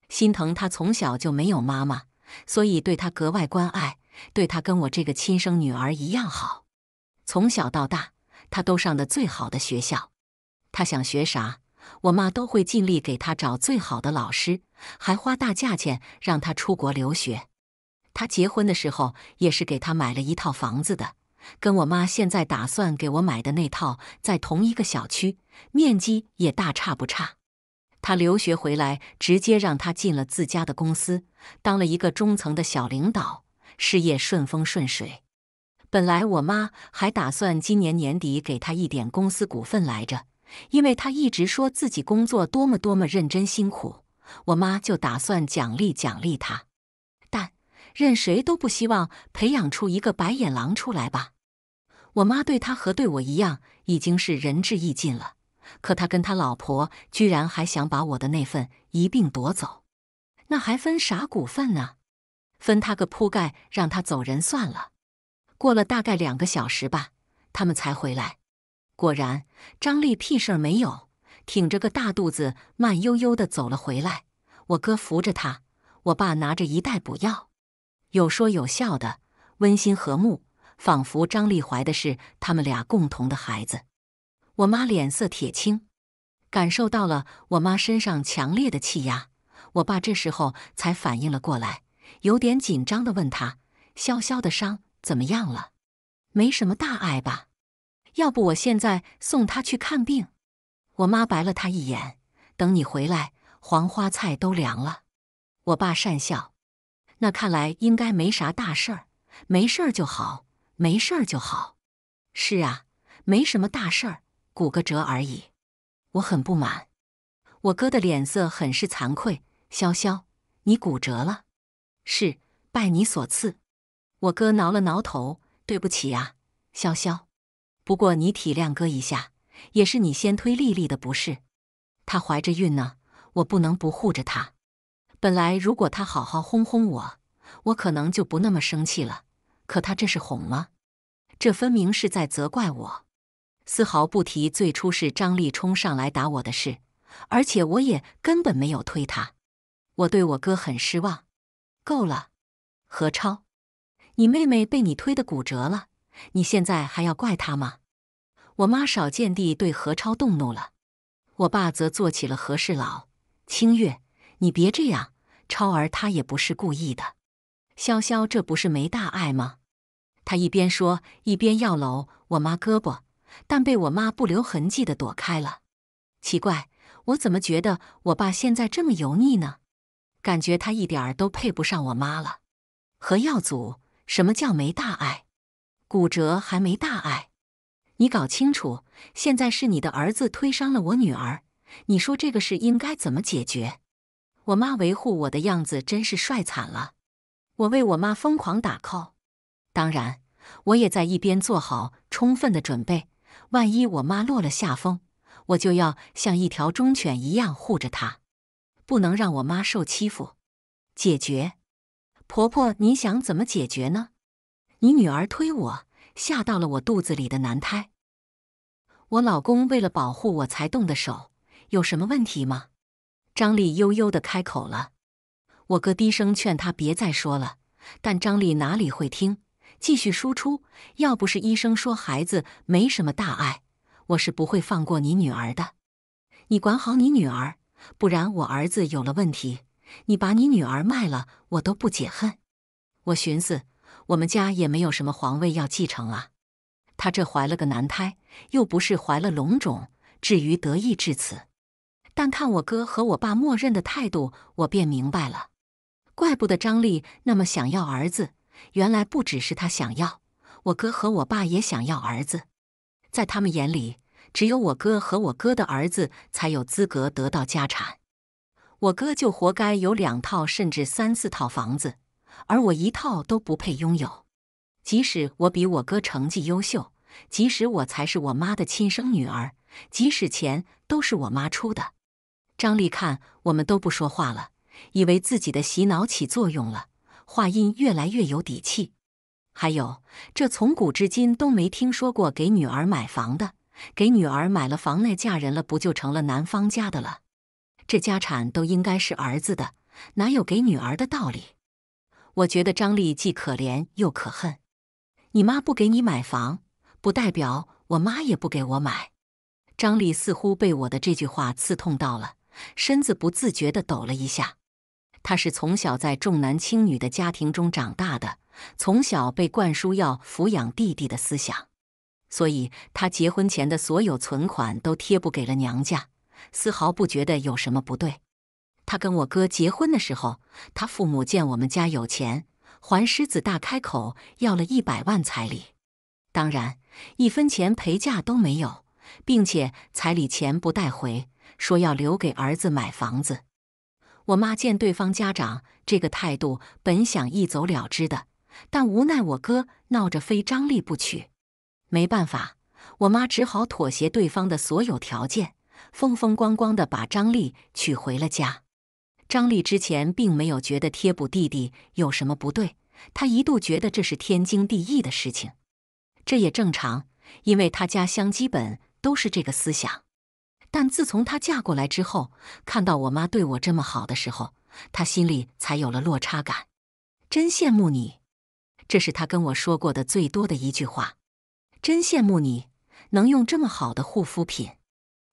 心疼他从小就没有妈妈，所以对他格外关爱，对他跟我这个亲生女儿一样好。从小到大，他都上的最好的学校，他想学啥？我妈都会尽力给他找最好的老师，还花大价钱让他出国留学。他结婚的时候也是给他买了一套房子的，跟我妈现在打算给我买的那套在同一个小区，面积也大差不差。他留学回来，直接让他进了自家的公司，当了一个中层的小领导，事业顺风顺水。本来我妈还打算今年年底给他一点公司股份来着。因为他一直说自己工作多么多么认真辛苦，我妈就打算奖励奖励他。但任谁都不希望培养出一个白眼狼出来吧？我妈对他和对我一样，已经是仁至义尽了。可他跟他老婆居然还想把我的那份一并夺走，那还分啥股份呢？分他个铺盖，让他走人算了。过了大概两个小时吧，他们才回来。果然，张丽屁事儿没有，挺着个大肚子，慢悠悠的走了回来。我哥扶着她，我爸拿着一袋补药，有说有笑的，温馨和睦，仿佛张丽怀的是他们俩共同的孩子。我妈脸色铁青，感受到了我妈身上强烈的气压。我爸这时候才反应了过来，有点紧张的问她：“潇潇的伤怎么样了？没什么大碍吧？”要不我现在送他去看病？我妈白了他一眼。等你回来，黄花菜都凉了。我爸讪笑。那看来应该没啥大事儿。没事儿就好，没事儿就好。是啊，没什么大事儿，骨折而已。我很不满。我哥的脸色很是惭愧。潇潇，你骨折了？是，拜你所赐。我哥挠了挠头，对不起啊，潇潇。不过你体谅哥一下，也是你先推丽丽的，不是？她怀着孕呢，我不能不护着她。本来如果她好好哄哄我，我可能就不那么生气了。可她这是哄吗？这分明是在责怪我，丝毫不提最初是张丽冲上来打我的事，而且我也根本没有推她。我对我哥很失望。够了，何超，你妹妹被你推的骨折了。你现在还要怪他吗？我妈少见地对何超动怒了，我爸则做起了和事佬。清月，你别这样，超儿他也不是故意的。潇潇，这不是没大碍吗？他一边说，一边要搂我妈胳膊，但被我妈不留痕迹的躲开了。奇怪，我怎么觉得我爸现在这么油腻呢？感觉他一点儿都配不上我妈了。何耀祖，什么叫没大碍？骨折还没大碍，你搞清楚，现在是你的儿子推伤了我女儿，你说这个事应该怎么解决？我妈维护我的样子真是帅惨了，我为我妈疯狂打 call。当然，我也在一边做好充分的准备，万一我妈落了下风，我就要像一条忠犬一样护着她，不能让我妈受欺负。解决，婆婆，你想怎么解决呢？你女儿推我，吓到了我肚子里的男胎。我老公为了保护我才动的手，有什么问题吗？张丽悠悠的开口了。我哥低声劝他别再说了，但张丽哪里会听，继续输出。要不是医生说孩子没什么大碍，我是不会放过你女儿的。你管好你女儿，不然我儿子有了问题，你把你女儿卖了，我都不解恨。我寻思。我们家也没有什么皇位要继承啊，他这怀了个男胎，又不是怀了龙种，至于得意至此？但看我哥和我爸默认的态度，我便明白了，怪不得张丽那么想要儿子，原来不只是他想要，我哥和我爸也想要儿子，在他们眼里，只有我哥和我哥的儿子才有资格得到家产，我哥就活该有两套甚至三四套房子。而我一套都不配拥有，即使我比我哥成绩优秀，即使我才是我妈的亲生女儿，即使钱都是我妈出的。张丽看我们都不说话了，以为自己的洗脑起作用了，话音越来越有底气。还有，这从古至今都没听说过给女儿买房的，给女儿买了房，那嫁人了不就成了男方家的了？这家产都应该是儿子的，哪有给女儿的道理？我觉得张丽既可怜又可恨。你妈不给你买房，不代表我妈也不给我买。张丽似乎被我的这句话刺痛到了，身子不自觉地抖了一下。她是从小在重男轻女的家庭中长大的，从小被灌输要抚养弟弟的思想，所以她结婚前的所有存款都贴补给了娘家，丝毫不觉得有什么不对。他跟我哥结婚的时候，他父母见我们家有钱，还狮子大开口要了一百万彩礼，当然一分钱陪嫁都没有，并且彩礼钱不带回，说要留给儿子买房子。我妈见对方家长这个态度，本想一走了之的，但无奈我哥闹着非张丽不娶，没办法，我妈只好妥协对方的所有条件，风风光光的把张丽娶回了家。张丽之前并没有觉得贴补弟弟有什么不对，她一度觉得这是天经地义的事情，这也正常，因为她家乡基本都是这个思想。但自从她嫁过来之后，看到我妈对我这么好的时候，她心里才有了落差感。真羡慕你，这是她跟我说过的最多的一句话。真羡慕你能用这么好的护肤品。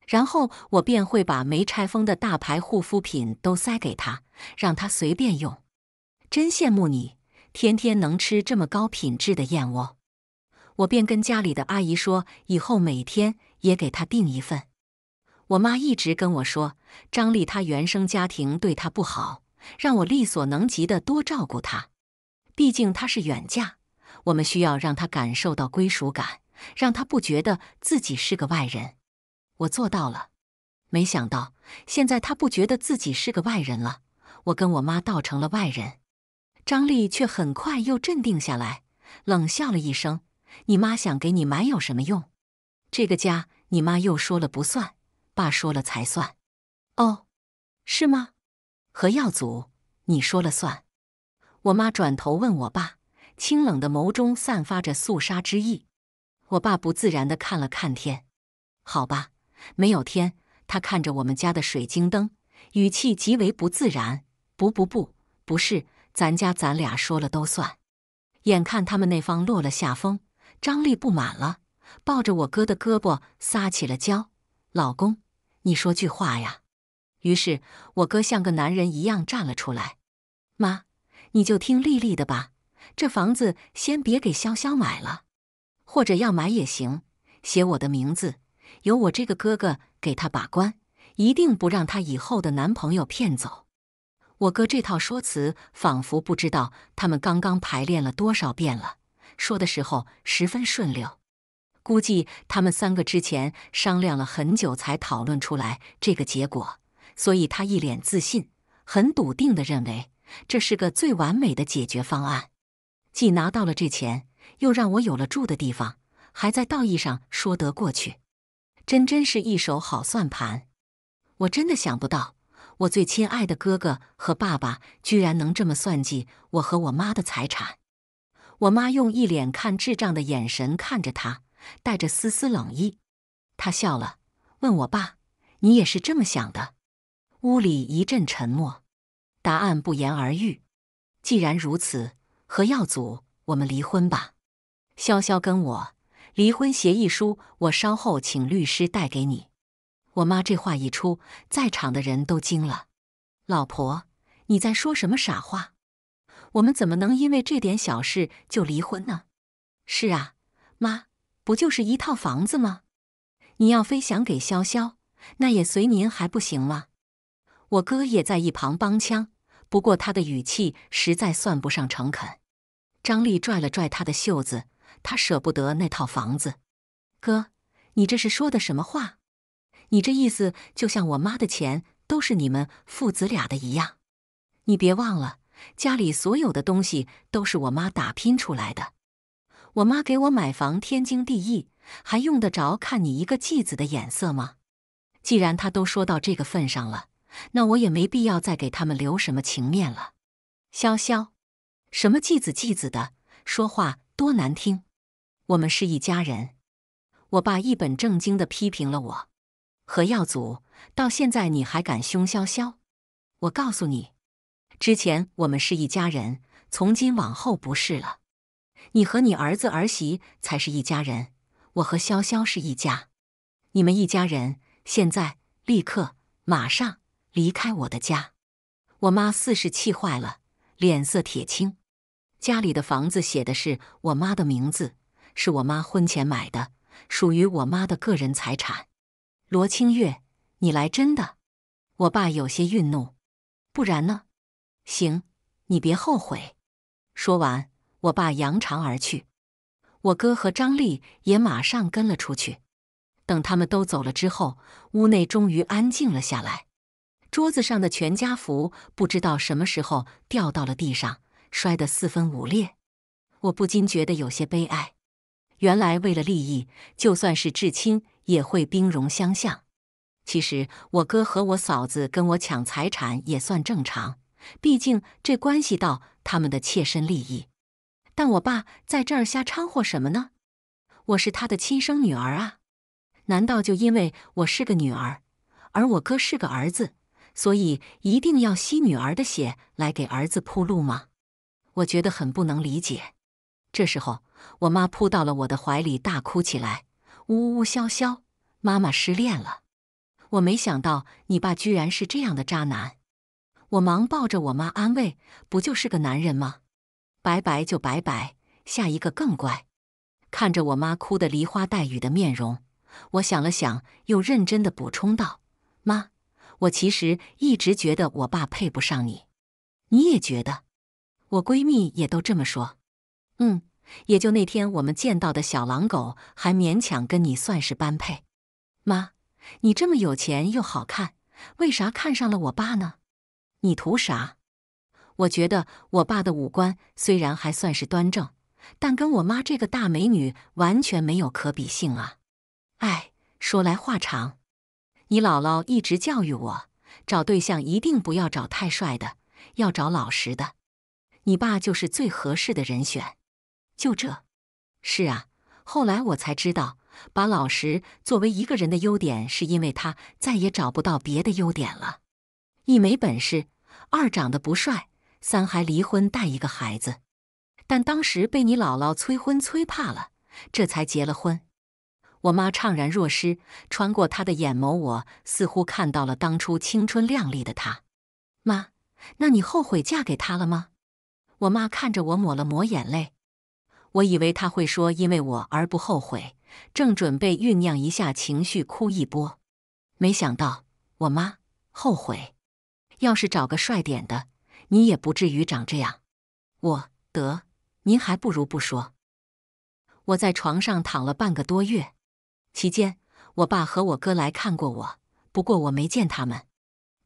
然后我便会把没拆封的大牌护肤品都塞给他，让他随便用。真羡慕你，天天能吃这么高品质的燕窝。我便跟家里的阿姨说，以后每天也给她订一份。我妈一直跟我说，张丽她原生家庭对她不好，让我力所能及的多照顾她。毕竟她是远嫁，我们需要让她感受到归属感，让她不觉得自己是个外人。我做到了，没想到现在他不觉得自己是个外人了。我跟我妈倒成了外人。张丽却很快又镇定下来，冷笑了一声：“你妈想给你买有什么用？这个家你妈又说了不算，爸说了才算。”“哦，是吗？”何耀祖，你说了算。我妈转头问我爸，清冷的眸中散发着肃杀之意。我爸不自然地看了看天。“好吧。”没有天，他看着我们家的水晶灯，语气极为不自然。不不不，不是咱家，咱俩说了都算。眼看他们那方落了下风，张丽不满了，抱着我哥的胳膊撒起了娇：“老公，你说句话呀！”于是，我哥像个男人一样站了出来：“妈，你就听丽丽的吧，这房子先别给潇潇买了，或者要买也行，写我的名字。”由我这个哥哥给他把关，一定不让他以后的男朋友骗走。我哥这套说辞仿佛不知道他们刚刚排练了多少遍了，说的时候十分顺溜。估计他们三个之前商量了很久才讨论出来这个结果，所以他一脸自信，很笃定地认为这是个最完美的解决方案。既拿到了这钱，又让我有了住的地方，还在道义上说得过去。真真是一手好算盘，我真的想不到，我最亲爱的哥哥和爸爸居然能这么算计我和我妈的财产。我妈用一脸看智障的眼神看着他，带着丝丝冷意。他笑了，问我爸：“你也是这么想的？”屋里一阵沉默，答案不言而喻。既然如此，何耀祖，我们离婚吧。潇潇跟我。离婚协议书，我稍后请律师带给你。我妈这话一出，在场的人都惊了。老婆，你在说什么傻话？我们怎么能因为这点小事就离婚呢？是啊，妈，不就是一套房子吗？你要非想给潇潇，那也随您还不行吗？我哥也在一旁帮腔，不过他的语气实在算不上诚恳。张丽拽了拽他的袖子。他舍不得那套房子，哥，你这是说的什么话？你这意思就像我妈的钱都是你们父子俩的一样。你别忘了，家里所有的东西都是我妈打拼出来的。我妈给我买房天经地义，还用得着看你一个继子的眼色吗？既然他都说到这个份上了，那我也没必要再给他们留什么情面了。潇潇，什么继子继子的，说话多难听！我们是一家人，我爸一本正经地批评了我。何耀祖，到现在你还敢凶潇潇？我告诉你，之前我们是一家人，从今往后不是了。你和你儿子儿媳才是一家人，我和潇潇是一家。你们一家人现在立刻马上离开我的家！我妈似是气坏了，脸色铁青。家里的房子写的是我妈的名字。是我妈婚前买的，属于我妈的个人财产。罗清月，你来真的？我爸有些愠怒。不然呢？行，你别后悔。说完，我爸扬长而去。我哥和张丽也马上跟了出去。等他们都走了之后，屋内终于安静了下来。桌子上的全家福不知道什么时候掉到了地上，摔得四分五裂。我不禁觉得有些悲哀。原来为了利益，就算是至亲也会兵戎相向。其实我哥和我嫂子跟我抢财产也算正常，毕竟这关系到他们的切身利益。但我爸在这儿瞎掺和什么呢？我是他的亲生女儿啊！难道就因为我是个女儿，而我哥是个儿子，所以一定要吸女儿的血来给儿子铺路吗？我觉得很不能理解。这时候，我妈扑到了我的怀里，大哭起来，呜呜萧萧。妈妈失恋了。我没想到你爸居然是这样的渣男。我忙抱着我妈安慰：“不就是个男人吗？拜拜就拜拜，下一个更乖。”看着我妈哭得梨花带雨的面容，我想了想，又认真地补充道：“妈，我其实一直觉得我爸配不上你，你也觉得，我闺蜜也都这么说。嗯。”也就那天我们见到的小狼狗还勉强跟你算是般配。妈，你这么有钱又好看，为啥看上了我爸呢？你图啥？我觉得我爸的五官虽然还算是端正，但跟我妈这个大美女完全没有可比性啊！哎，说来话长。你姥姥一直教育我，找对象一定不要找太帅的，要找老实的。你爸就是最合适的人选。就这，是啊。后来我才知道，把老实作为一个人的优点，是因为他再也找不到别的优点了：一没本事，二长得不帅，三还离婚带一个孩子。但当时被你姥姥催婚催怕了，这才结了婚。我妈怅然若失，穿过他的眼眸，我似乎看到了当初青春靓丽的她。妈，那你后悔嫁给他了吗？我妈看着我，抹了抹眼泪。我以为他会说因为我而不后悔，正准备酝酿一下情绪哭一波，没想到我妈后悔。要是找个帅点的，你也不至于长这样。我得，您还不如不说。我在床上躺了半个多月，期间我爸和我哥来看过我，不过我没见他们。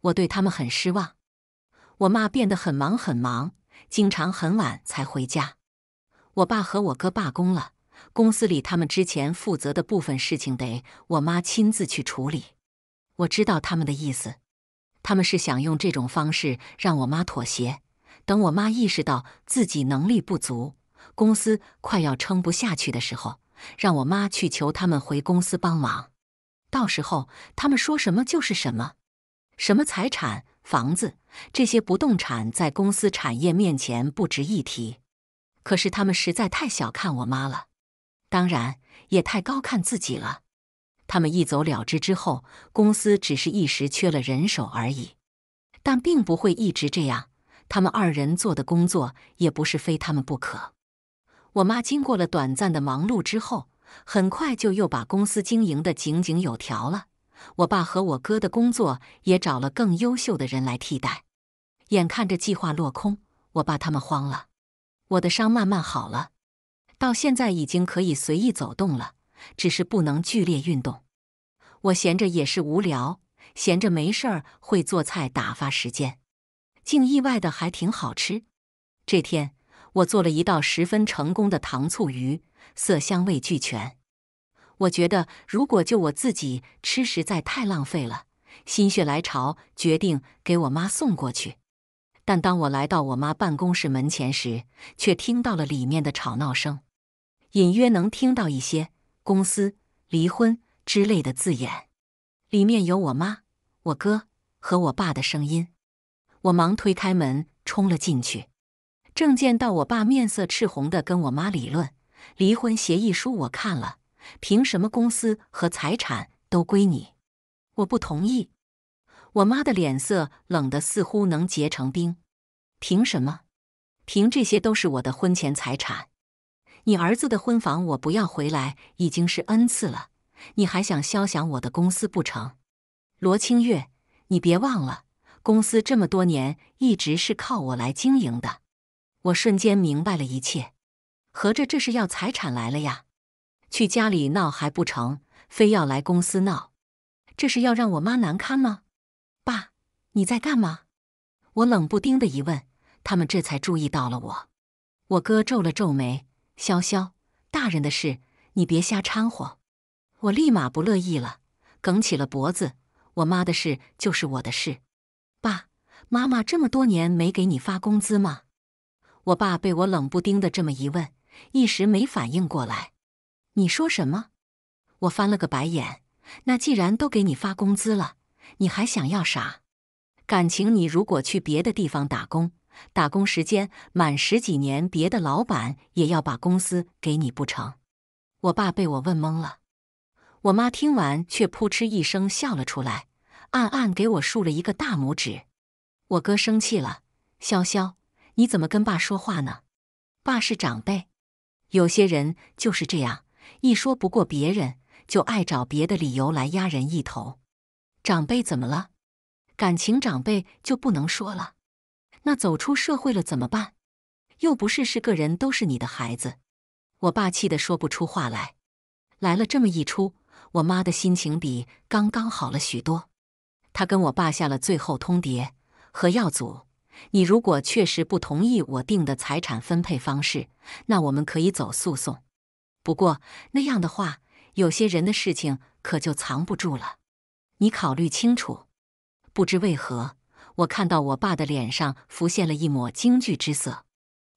我对他们很失望。我妈变得很忙很忙，经常很晚才回家。我爸和我哥罢工了，公司里他们之前负责的部分事情得我妈亲自去处理。我知道他们的意思，他们是想用这种方式让我妈妥协。等我妈意识到自己能力不足，公司快要撑不下去的时候，让我妈去求他们回公司帮忙。到时候他们说什么就是什么，什么财产、房子这些不动产在公司产业面前不值一提。可是他们实在太小看我妈了，当然也太高看自己了。他们一走了之之后，公司只是一时缺了人手而已，但并不会一直这样。他们二人做的工作也不是非他们不可。我妈经过了短暂的忙碌之后，很快就又把公司经营的井井有条了。我爸和我哥的工作也找了更优秀的人来替代。眼看着计划落空，我爸他们慌了。我的伤慢慢好了，到现在已经可以随意走动了，只是不能剧烈运动。我闲着也是无聊，闲着没事儿会做菜打发时间，竟意外的还挺好吃。这天我做了一道十分成功的糖醋鱼，色香味俱全。我觉得如果就我自己吃实在太浪费了，心血来潮决定给我妈送过去。但当我来到我妈办公室门前时，却听到了里面的吵闹声，隐约能听到一些“公司离婚”之类的字眼，里面有我妈、我哥和我爸的声音。我忙推开门冲了进去，正见到我爸面色赤红的跟我妈理论：“离婚协议书我看了，凭什么公司和财产都归你？我不同意！”我妈的脸色冷得似乎能结成冰。凭什么？凭这些都是我的婚前财产。你儿子的婚房我不要回来已经是恩赐了，你还想消想我的公司不成？罗清月，你别忘了，公司这么多年一直是靠我来经营的。我瞬间明白了一切，合着这是要财产来了呀？去家里闹还不成，非要来公司闹，这是要让我妈难堪吗？爸，你在干嘛？我冷不丁的一问。他们这才注意到了我，我哥皱了皱眉：“潇潇，大人的事你别瞎掺和。”我立马不乐意了，梗起了脖子：“我妈的事就是我的事，爸爸妈妈这么多年没给你发工资吗？”我爸被我冷不丁的这么一问，一时没反应过来：“你说什么？”我翻了个白眼：“那既然都给你发工资了，你还想要啥？感情你如果去别的地方打工？”打工时间满十几年，别的老板也要把公司给你不成？我爸被我问懵了，我妈听完却扑哧一声笑了出来，暗暗给我竖了一个大拇指。我哥生气了：“潇潇，你怎么跟爸说话呢？爸是长辈，有些人就是这样，一说不过别人，就爱找别的理由来压人一头。长辈怎么了？感情长辈就不能说了？”那走出社会了怎么办？又不是是个人都是你的孩子。我爸气得说不出话来。来了这么一出，我妈的心情比刚刚好了许多。她跟我爸下了最后通牒：何耀祖，你如果确实不同意我定的财产分配方式，那我们可以走诉讼。不过那样的话，有些人的事情可就藏不住了。你考虑清楚。不知为何。我看到我爸的脸上浮现了一抹惊惧之色，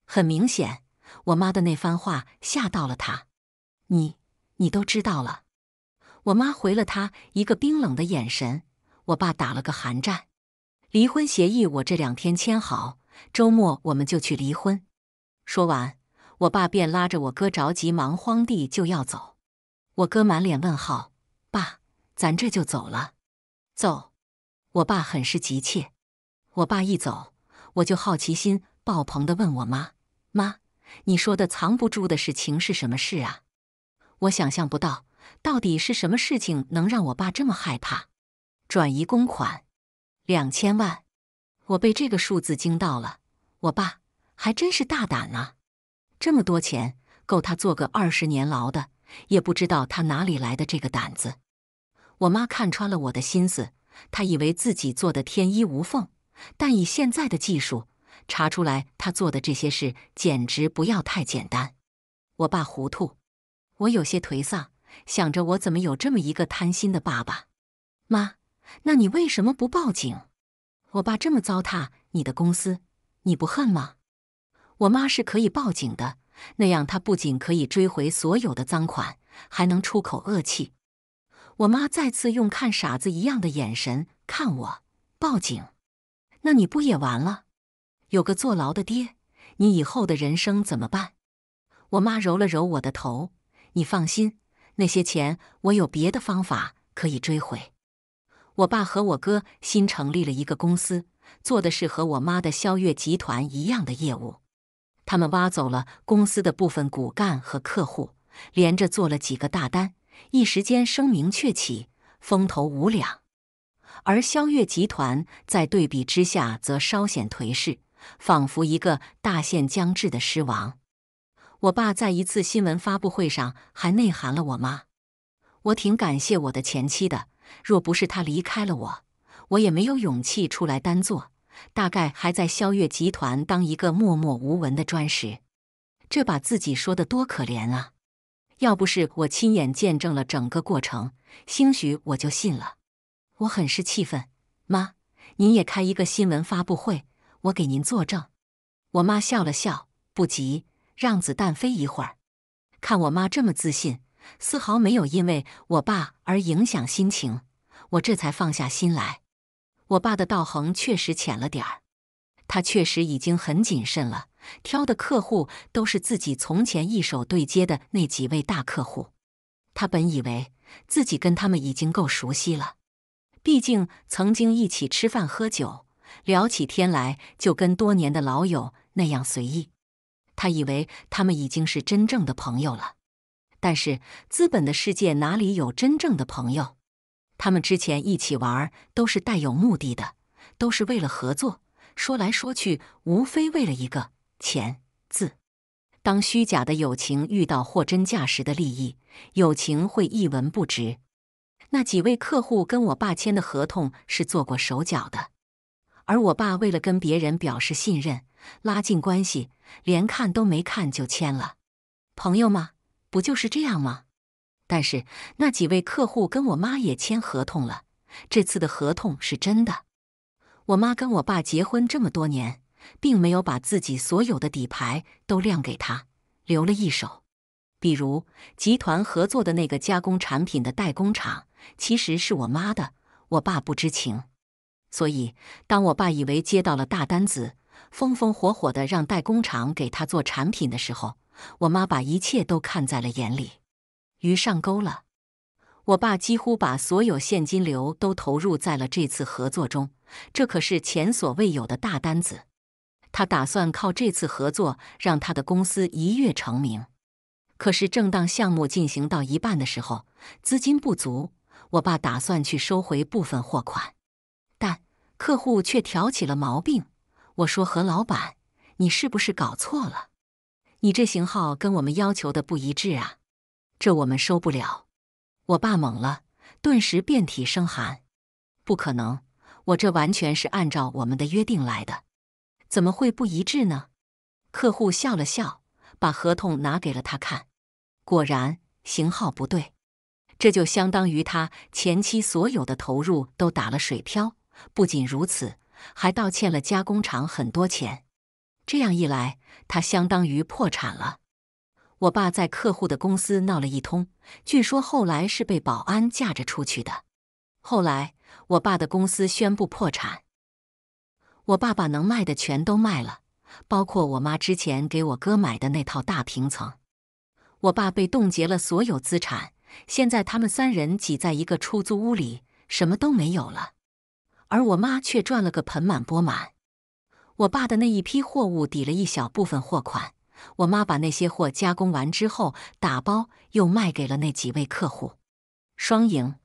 很明显，我妈的那番话吓到了他。你你都知道了？我妈回了他一个冰冷的眼神，我爸打了个寒战。离婚协议我这两天签好，周末我们就去离婚。说完，我爸便拉着我哥着急忙慌地就要走。我哥满脸问号：“爸，咱这就走了？”走！我爸很是急切。我爸一走，我就好奇心爆棚地问我妈：“妈，你说的藏不住的事情是什么事啊？”我想象不到，到底是什么事情能让我爸这么害怕？转移公款，两千万！我被这个数字惊到了。我爸还真是大胆啊，这么多钱够他坐个二十年牢的，也不知道他哪里来的这个胆子。我妈看穿了我的心思，她以为自己做的天衣无缝。但以现在的技术，查出来他做的这些事简直不要太简单。我爸糊涂，我有些颓丧，想着我怎么有这么一个贪心的爸爸。妈，那你为什么不报警？我爸这么糟蹋你的公司，你不恨吗？我妈是可以报警的，那样她不仅可以追回所有的赃款，还能出口恶气。我妈再次用看傻子一样的眼神看我，报警。那你不也完了？有个坐牢的爹，你以后的人生怎么办？我妈揉了揉我的头：“你放心，那些钱我有别的方法可以追回。我爸和我哥新成立了一个公司，做的是和我妈的萧月集团一样的业务。他们挖走了公司的部分骨干和客户，连着做了几个大单，一时间声名鹊起，风头无两。”而萧月集团在对比之下则稍显颓势，仿佛一个大限将至的狮王。我爸在一次新闻发布会上还内涵了我妈。我挺感谢我的前妻的，若不是她离开了我，我也没有勇气出来单做，大概还在萧月集团当一个默默无闻的砖石。这把自己说的多可怜啊！要不是我亲眼见证了整个过程，兴许我就信了。我很是气愤，妈，您也开一个新闻发布会，我给您作证。我妈笑了笑，不急，让子弹飞一会儿。看我妈这么自信，丝毫没有因为我爸而影响心情，我这才放下心来。我爸的道行确实浅了点儿，他确实已经很谨慎了，挑的客户都是自己从前一手对接的那几位大客户，他本以为自己跟他们已经够熟悉了。毕竟曾经一起吃饭喝酒，聊起天来就跟多年的老友那样随意。他以为他们已经是真正的朋友了，但是资本的世界哪里有真正的朋友？他们之前一起玩都是带有目的的，都是为了合作。说来说去，无非为了一个“钱”字。当虚假的友情遇到货真价实的利益，友情会一文不值。那几位客户跟我爸签的合同是做过手脚的，而我爸为了跟别人表示信任、拉近关系，连看都没看就签了。朋友吗？不就是这样吗？但是那几位客户跟我妈也签合同了，这次的合同是真的。我妈跟我爸结婚这么多年，并没有把自己所有的底牌都亮给他，留了一手，比如集团合作的那个加工产品的代工厂。其实是我妈的，我爸不知情。所以，当我爸以为接到了大单子，风风火火的让代工厂给他做产品的时候，我妈把一切都看在了眼里。鱼上钩了，我爸几乎把所有现金流都投入在了这次合作中，这可是前所未有的大单子。他打算靠这次合作让他的公司一跃成名。可是，正当项目进行到一半的时候，资金不足。我爸打算去收回部分货款，但客户却挑起了毛病。我说：“何老板，你是不是搞错了？你这型号跟我们要求的不一致啊，这我们收不了。”我爸懵了，顿时遍体生寒。不可能，我这完全是按照我们的约定来的，怎么会不一致呢？客户笑了笑，把合同拿给了他看，果然型号不对。这就相当于他前期所有的投入都打了水漂。不仅如此，还倒欠了加工厂很多钱。这样一来，他相当于破产了。我爸在客户的公司闹了一通，据说后来是被保安架着出去的。后来，我爸的公司宣布破产。我爸把能卖的全都卖了，包括我妈之前给我哥买的那套大平层。我爸被冻结了所有资产。现在他们三人挤在一个出租屋里，什么都没有了，而我妈却赚了个盆满钵满。我爸的那一批货物抵了一小部分货款，我妈把那些货加工完之后打包，又卖给了那几位客户，双赢。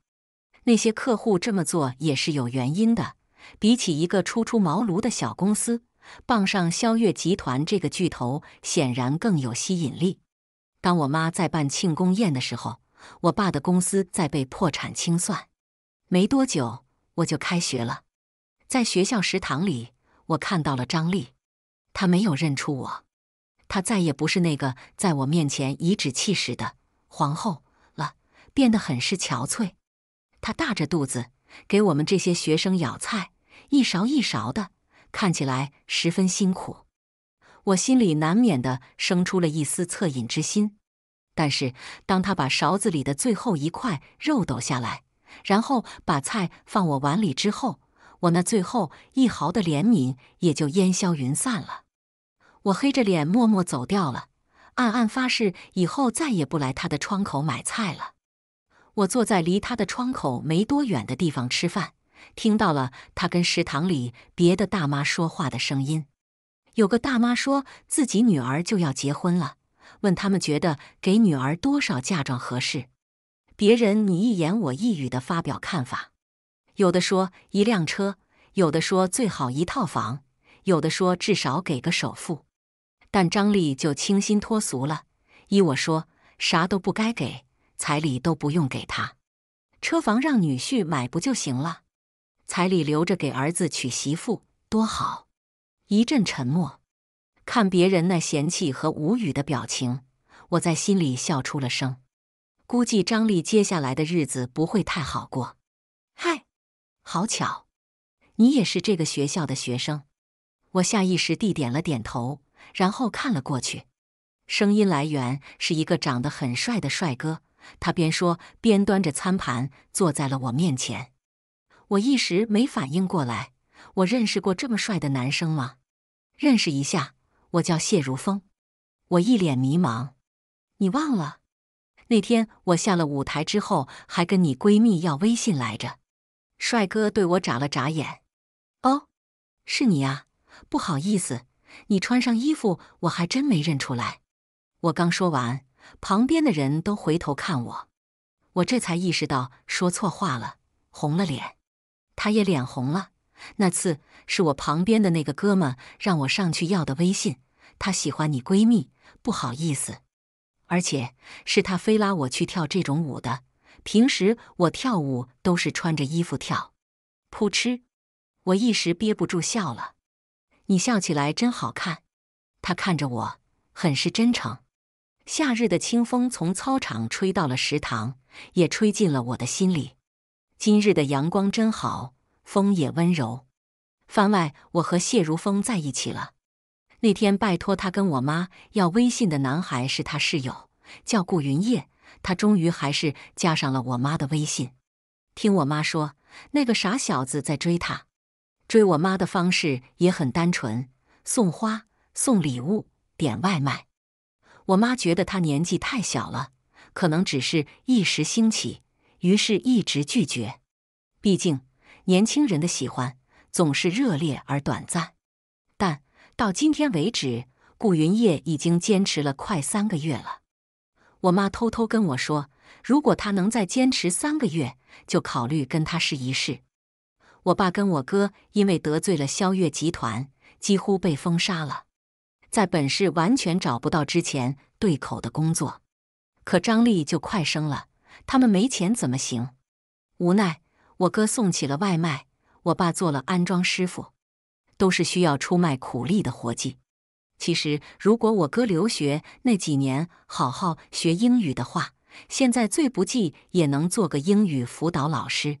那些客户这么做也是有原因的，比起一个初出茅庐的小公司，傍上萧月集团这个巨头显然更有吸引力。当我妈在办庆功宴的时候。我爸的公司在被破产清算，没多久我就开学了。在学校食堂里，我看到了张丽，她没有认出我，她再也不是那个在我面前颐指气使的皇后了，变得很是憔悴。她大着肚子给我们这些学生舀菜，一勺一勺的，看起来十分辛苦。我心里难免的生出了一丝恻隐之心。但是，当他把勺子里的最后一块肉抖下来，然后把菜放我碗里之后，我那最后一毫的怜悯也就烟消云散了。我黑着脸默默走掉了，暗暗发誓以后再也不来他的窗口买菜了。我坐在离他的窗口没多远的地方吃饭，听到了他跟食堂里别的大妈说话的声音。有个大妈说自己女儿就要结婚了。问他们觉得给女儿多少嫁妆合适？别人你一言我一语的发表看法，有的说一辆车，有的说最好一套房，有的说至少给个首付。但张丽就清新脱俗了，依我说，啥都不该给，彩礼都不用给她，车房让女婿买不就行了？彩礼留着给儿子娶媳妇多好。一阵沉默。看别人那嫌弃和无语的表情，我在心里笑出了声。估计张丽接下来的日子不会太好过。嗨，好巧，你也是这个学校的学生。我下意识地点了点头，然后看了过去。声音来源是一个长得很帅的帅哥。他边说边端着餐盘坐在了我面前。我一时没反应过来，我认识过这么帅的男生吗？认识一下。我叫谢如风，我一脸迷茫。你忘了那天我下了舞台之后，还跟你闺蜜要微信来着。帅哥对我眨了眨眼。哦，是你啊，不好意思，你穿上衣服我还真没认出来。我刚说完，旁边的人都回头看我，我这才意识到说错话了，红了脸。他也脸红了。那次是我旁边的那个哥们让我上去要的微信，他喜欢你闺蜜，不好意思，而且是他非拉我去跳这种舞的。平时我跳舞都是穿着衣服跳。噗嗤，我一时憋不住笑了。你笑起来真好看。他看着我，很是真诚。夏日的清风从操场吹到了食堂，也吹进了我的心里。今日的阳光真好。风也温柔。番外，我和谢如风在一起了。那天拜托他跟我妈要微信的男孩是他室友，叫顾云烨。他终于还是加上了我妈的微信。听我妈说，那个傻小子在追她，追我妈的方式也很单纯：送花、送礼物、点外卖。我妈觉得他年纪太小了，可能只是一时兴起，于是一直拒绝。毕竟。年轻人的喜欢总是热烈而短暂，但到今天为止，顾云烨已经坚持了快三个月了。我妈偷偷跟我说，如果他能再坚持三个月，就考虑跟他试一试。我爸跟我哥因为得罪了萧月集团，几乎被封杀了，在本市完全找不到之前对口的工作。可张丽就快生了，他们没钱怎么行？无奈。我哥送起了外卖，我爸做了安装师傅，都是需要出卖苦力的活计。其实，如果我哥留学那几年好好学英语的话，现在最不济也能做个英语辅导老师。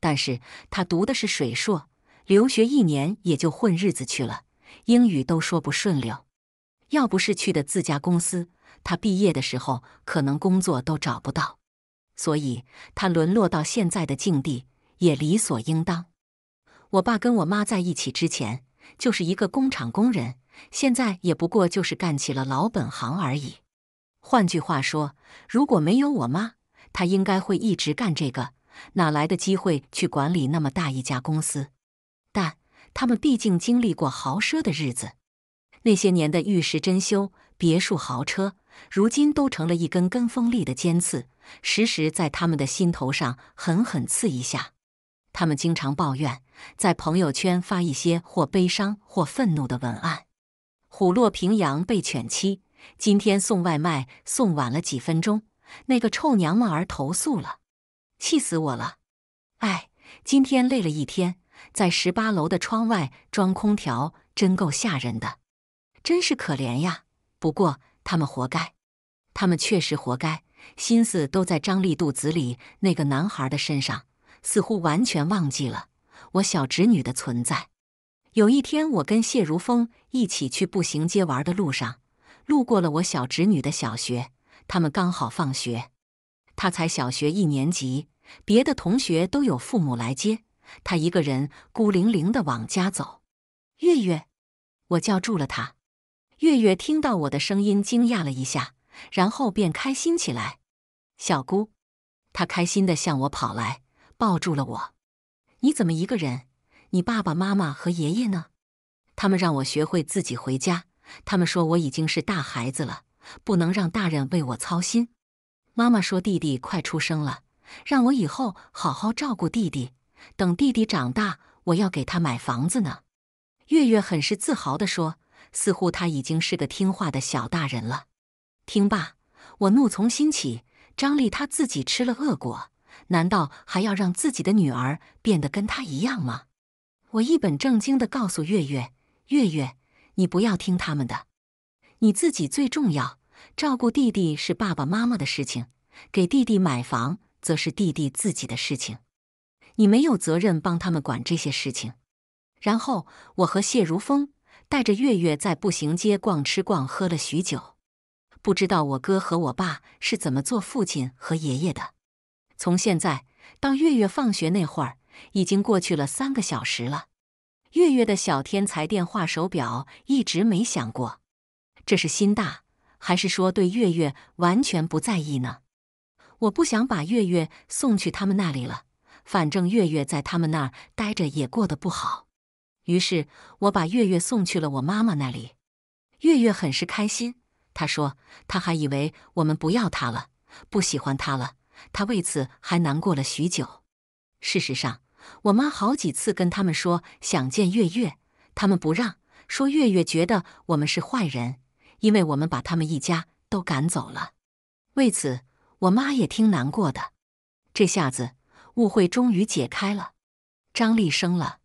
但是他读的是水硕，留学一年也就混日子去了，英语都说不顺溜。要不是去的自家公司，他毕业的时候可能工作都找不到。所以他沦落到现在的境地，也理所应当。我爸跟我妈在一起之前，就是一个工厂工人，现在也不过就是干起了老本行而已。换句话说，如果没有我妈，他应该会一直干这个，哪来的机会去管理那么大一家公司？但他们毕竟经历过豪奢的日子，那些年的玉石珍馐。别墅、豪车，如今都成了一根根锋利的尖刺，时时在他们的心头上狠狠刺一下。他们经常抱怨，在朋友圈发一些或悲伤或愤怒的文案。虎落平阳被犬欺，今天送外卖送晚了几分钟，那个臭娘们儿投诉了，气死我了！哎，今天累了一天，在十八楼的窗外装空调真够吓人的，真是可怜呀。不过，他们活该，他们确实活该，心思都在张丽肚子里那个男孩的身上，似乎完全忘记了我小侄女的存在。有一天，我跟谢如风一起去步行街玩的路上，路过了我小侄女的小学，他们刚好放学，她才小学一年级，别的同学都有父母来接，她一个人孤零零的往家走。月月，我叫住了他。月月听到我的声音，惊讶了一下，然后便开心起来。小姑，她开心的向我跑来，抱住了我。你怎么一个人？你爸爸妈妈和爷爷呢？他们让我学会自己回家。他们说我已经是大孩子了，不能让大人为我操心。妈妈说弟弟快出生了，让我以后好好照顾弟弟。等弟弟长大，我要给他买房子呢。月月很是自豪的说。似乎他已经是个听话的小大人了。听罢，我怒从心起。张丽她自己吃了恶果，难道还要让自己的女儿变得跟她一样吗？我一本正经的告诉月月：“月月，你不要听他们的，你自己最重要。照顾弟弟是爸爸妈妈的事情，给弟弟买房则是弟弟自己的事情，你没有责任帮他们管这些事情。”然后，我和谢如风。带着月月在步行街逛吃逛喝了许久，不知道我哥和我爸是怎么做父亲和爷爷的。从现在到月月放学那会儿，已经过去了三个小时了。月月的小天才电话手表一直没响过，这是心大，还是说对月月完全不在意呢？我不想把月月送去他们那里了，反正月月在他们那儿待着也过得不好。于是我把月月送去了我妈妈那里，月月很是开心。她说她还以为我们不要她了，不喜欢她了，她为此还难过了许久。事实上，我妈好几次跟他们说想见月月，他们不让，说月月觉得我们是坏人，因为我们把他们一家都赶走了。为此，我妈也挺难过的。这下子误会终于解开了，张丽生了。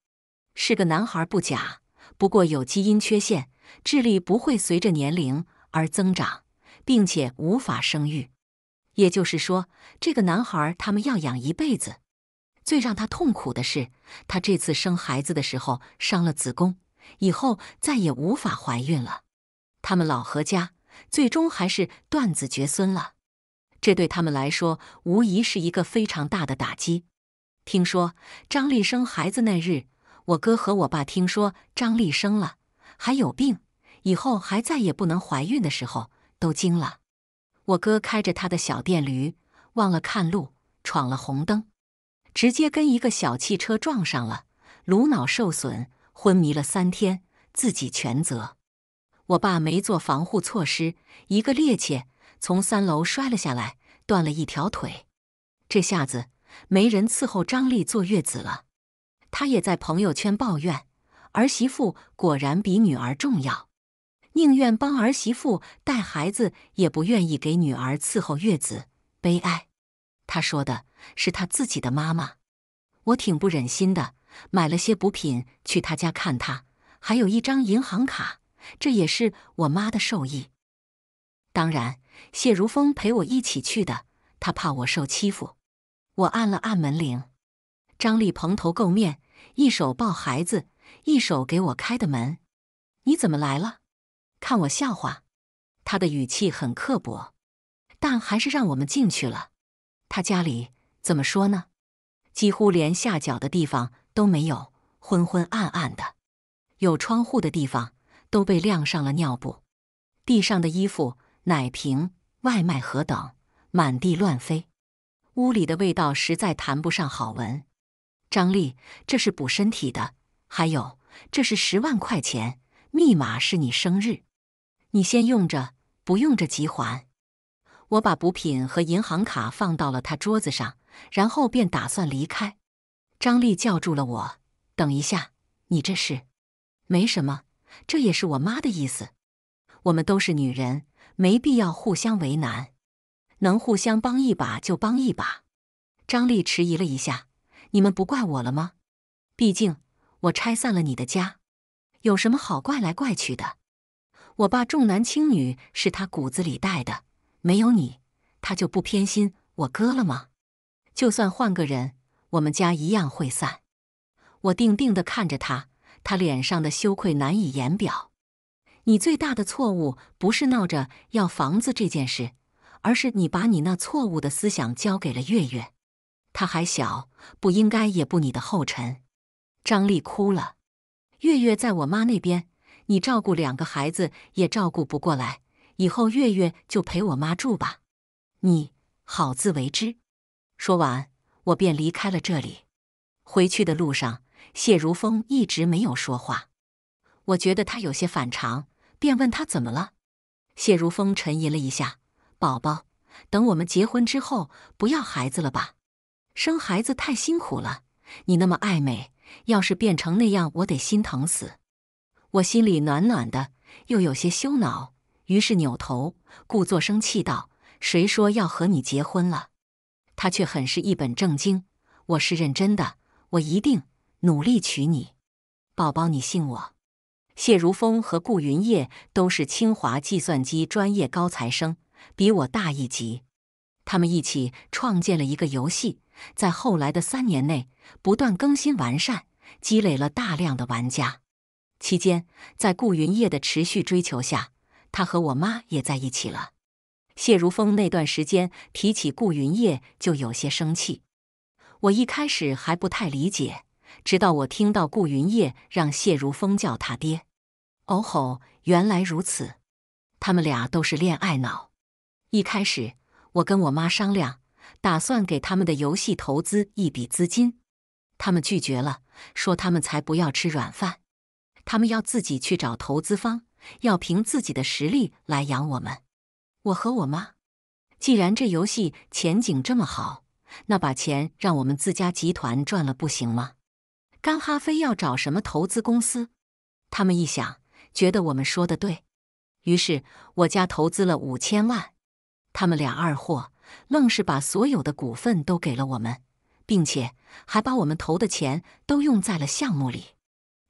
是个男孩不假，不过有基因缺陷，智力不会随着年龄而增长，并且无法生育。也就是说，这个男孩他们要养一辈子。最让他痛苦的是，他这次生孩子的时候伤了子宫，以后再也无法怀孕了。他们老何家最终还是断子绝孙了，这对他们来说无疑是一个非常大的打击。听说张丽生孩子那日。我哥和我爸听说张丽生了，还有病，以后还再也不能怀孕的时候，都惊了。我哥开着他的小电驴，忘了看路，闯了红灯，直接跟一个小汽车撞上了，颅脑受损，昏迷了三天，自己全责。我爸没做防护措施，一个趔趄从三楼摔了下来，断了一条腿。这下子没人伺候张丽坐月子了。他也在朋友圈抱怨，儿媳妇果然比女儿重要，宁愿帮儿媳妇带孩子，也不愿意给女儿伺候月子，悲哀。他说的是他自己的妈妈，我挺不忍心的，买了些补品去他家看他，还有一张银行卡，这也是我妈的受益。当然，谢如风陪我一起去的，他怕我受欺负。我按了按门铃，张丽蓬头垢面。一手抱孩子，一手给我开的门。你怎么来了？看我笑话？他的语气很刻薄，但还是让我们进去了。他家里怎么说呢？几乎连下脚的地方都没有，昏昏暗暗的，有窗户的地方都被晾上了尿布，地上的衣服、奶瓶、外卖盒等满地乱飞，屋里的味道实在谈不上好闻。张丽，这是补身体的，还有这是十万块钱，密码是你生日，你先用着，不用着急还。我把补品和银行卡放到了他桌子上，然后便打算离开。张丽叫住了我：“等一下，你这是……没什么，这也是我妈的意思。我们都是女人，没必要互相为难，能互相帮一把就帮一把。”张丽迟疑了一下。你们不怪我了吗？毕竟我拆散了你的家，有什么好怪来怪去的？我爸重男轻女是他骨子里带的，没有你，他就不偏心我哥了吗？就算换个人，我们家一样会散。我定定的看着他，他脸上的羞愧难以言表。你最大的错误不是闹着要房子这件事，而是你把你那错误的思想交给了月月。他还小，不应该也步你的后尘。张丽哭了。月月在我妈那边，你照顾两个孩子也照顾不过来。以后月月就陪我妈住吧。你好自为之。说完，我便离开了这里。回去的路上，谢如风一直没有说话。我觉得他有些反常，便问他怎么了。谢如风沉吟了一下：“宝宝，等我们结婚之后，不要孩子了吧？”生孩子太辛苦了，你那么爱美，要是变成那样，我得心疼死。我心里暖暖的，又有些羞恼，于是扭头，故作生气道：“谁说要和你结婚了？”他却很是一本正经：“我是认真的，我一定努力娶你，宝宝，你信我。”谢如风和顾云烨都是清华计算机专业高材生，比我大一级，他们一起创建了一个游戏。在后来的三年内，不断更新完善，积累了大量的玩家。期间，在顾云烨的持续追求下，他和我妈也在一起了。谢如风那段时间提起顾云烨就有些生气。我一开始还不太理解，直到我听到顾云烨让谢如风叫他爹，哦吼，原来如此。他们俩都是恋爱脑。一开始，我跟我妈商量。打算给他们的游戏投资一笔资金，他们拒绝了，说他们才不要吃软饭，他们要自己去找投资方，要凭自己的实力来养我们。我和我妈，既然这游戏前景这么好，那把钱让我们自家集团赚了不行吗？干哈非要找什么投资公司？他们一想，觉得我们说的对，于是我家投资了五千万。他们俩二货。愣是把所有的股份都给了我们，并且还把我们投的钱都用在了项目里，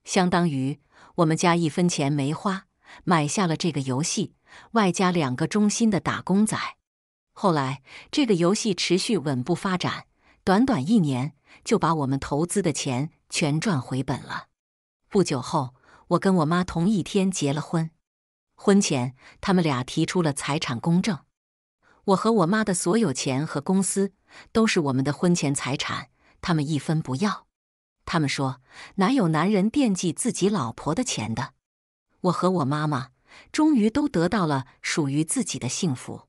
相当于我们家一分钱没花，买下了这个游戏，外加两个忠心的打工仔。后来，这个游戏持续稳步发展，短短一年就把我们投资的钱全赚回本了。不久后，我跟我妈同一天结了婚，婚前他们俩提出了财产公证。我和我妈的所有钱和公司都是我们的婚前财产，他们一分不要。他们说哪有男人惦记自己老婆的钱的？我和我妈妈终于都得到了属于自己的幸福。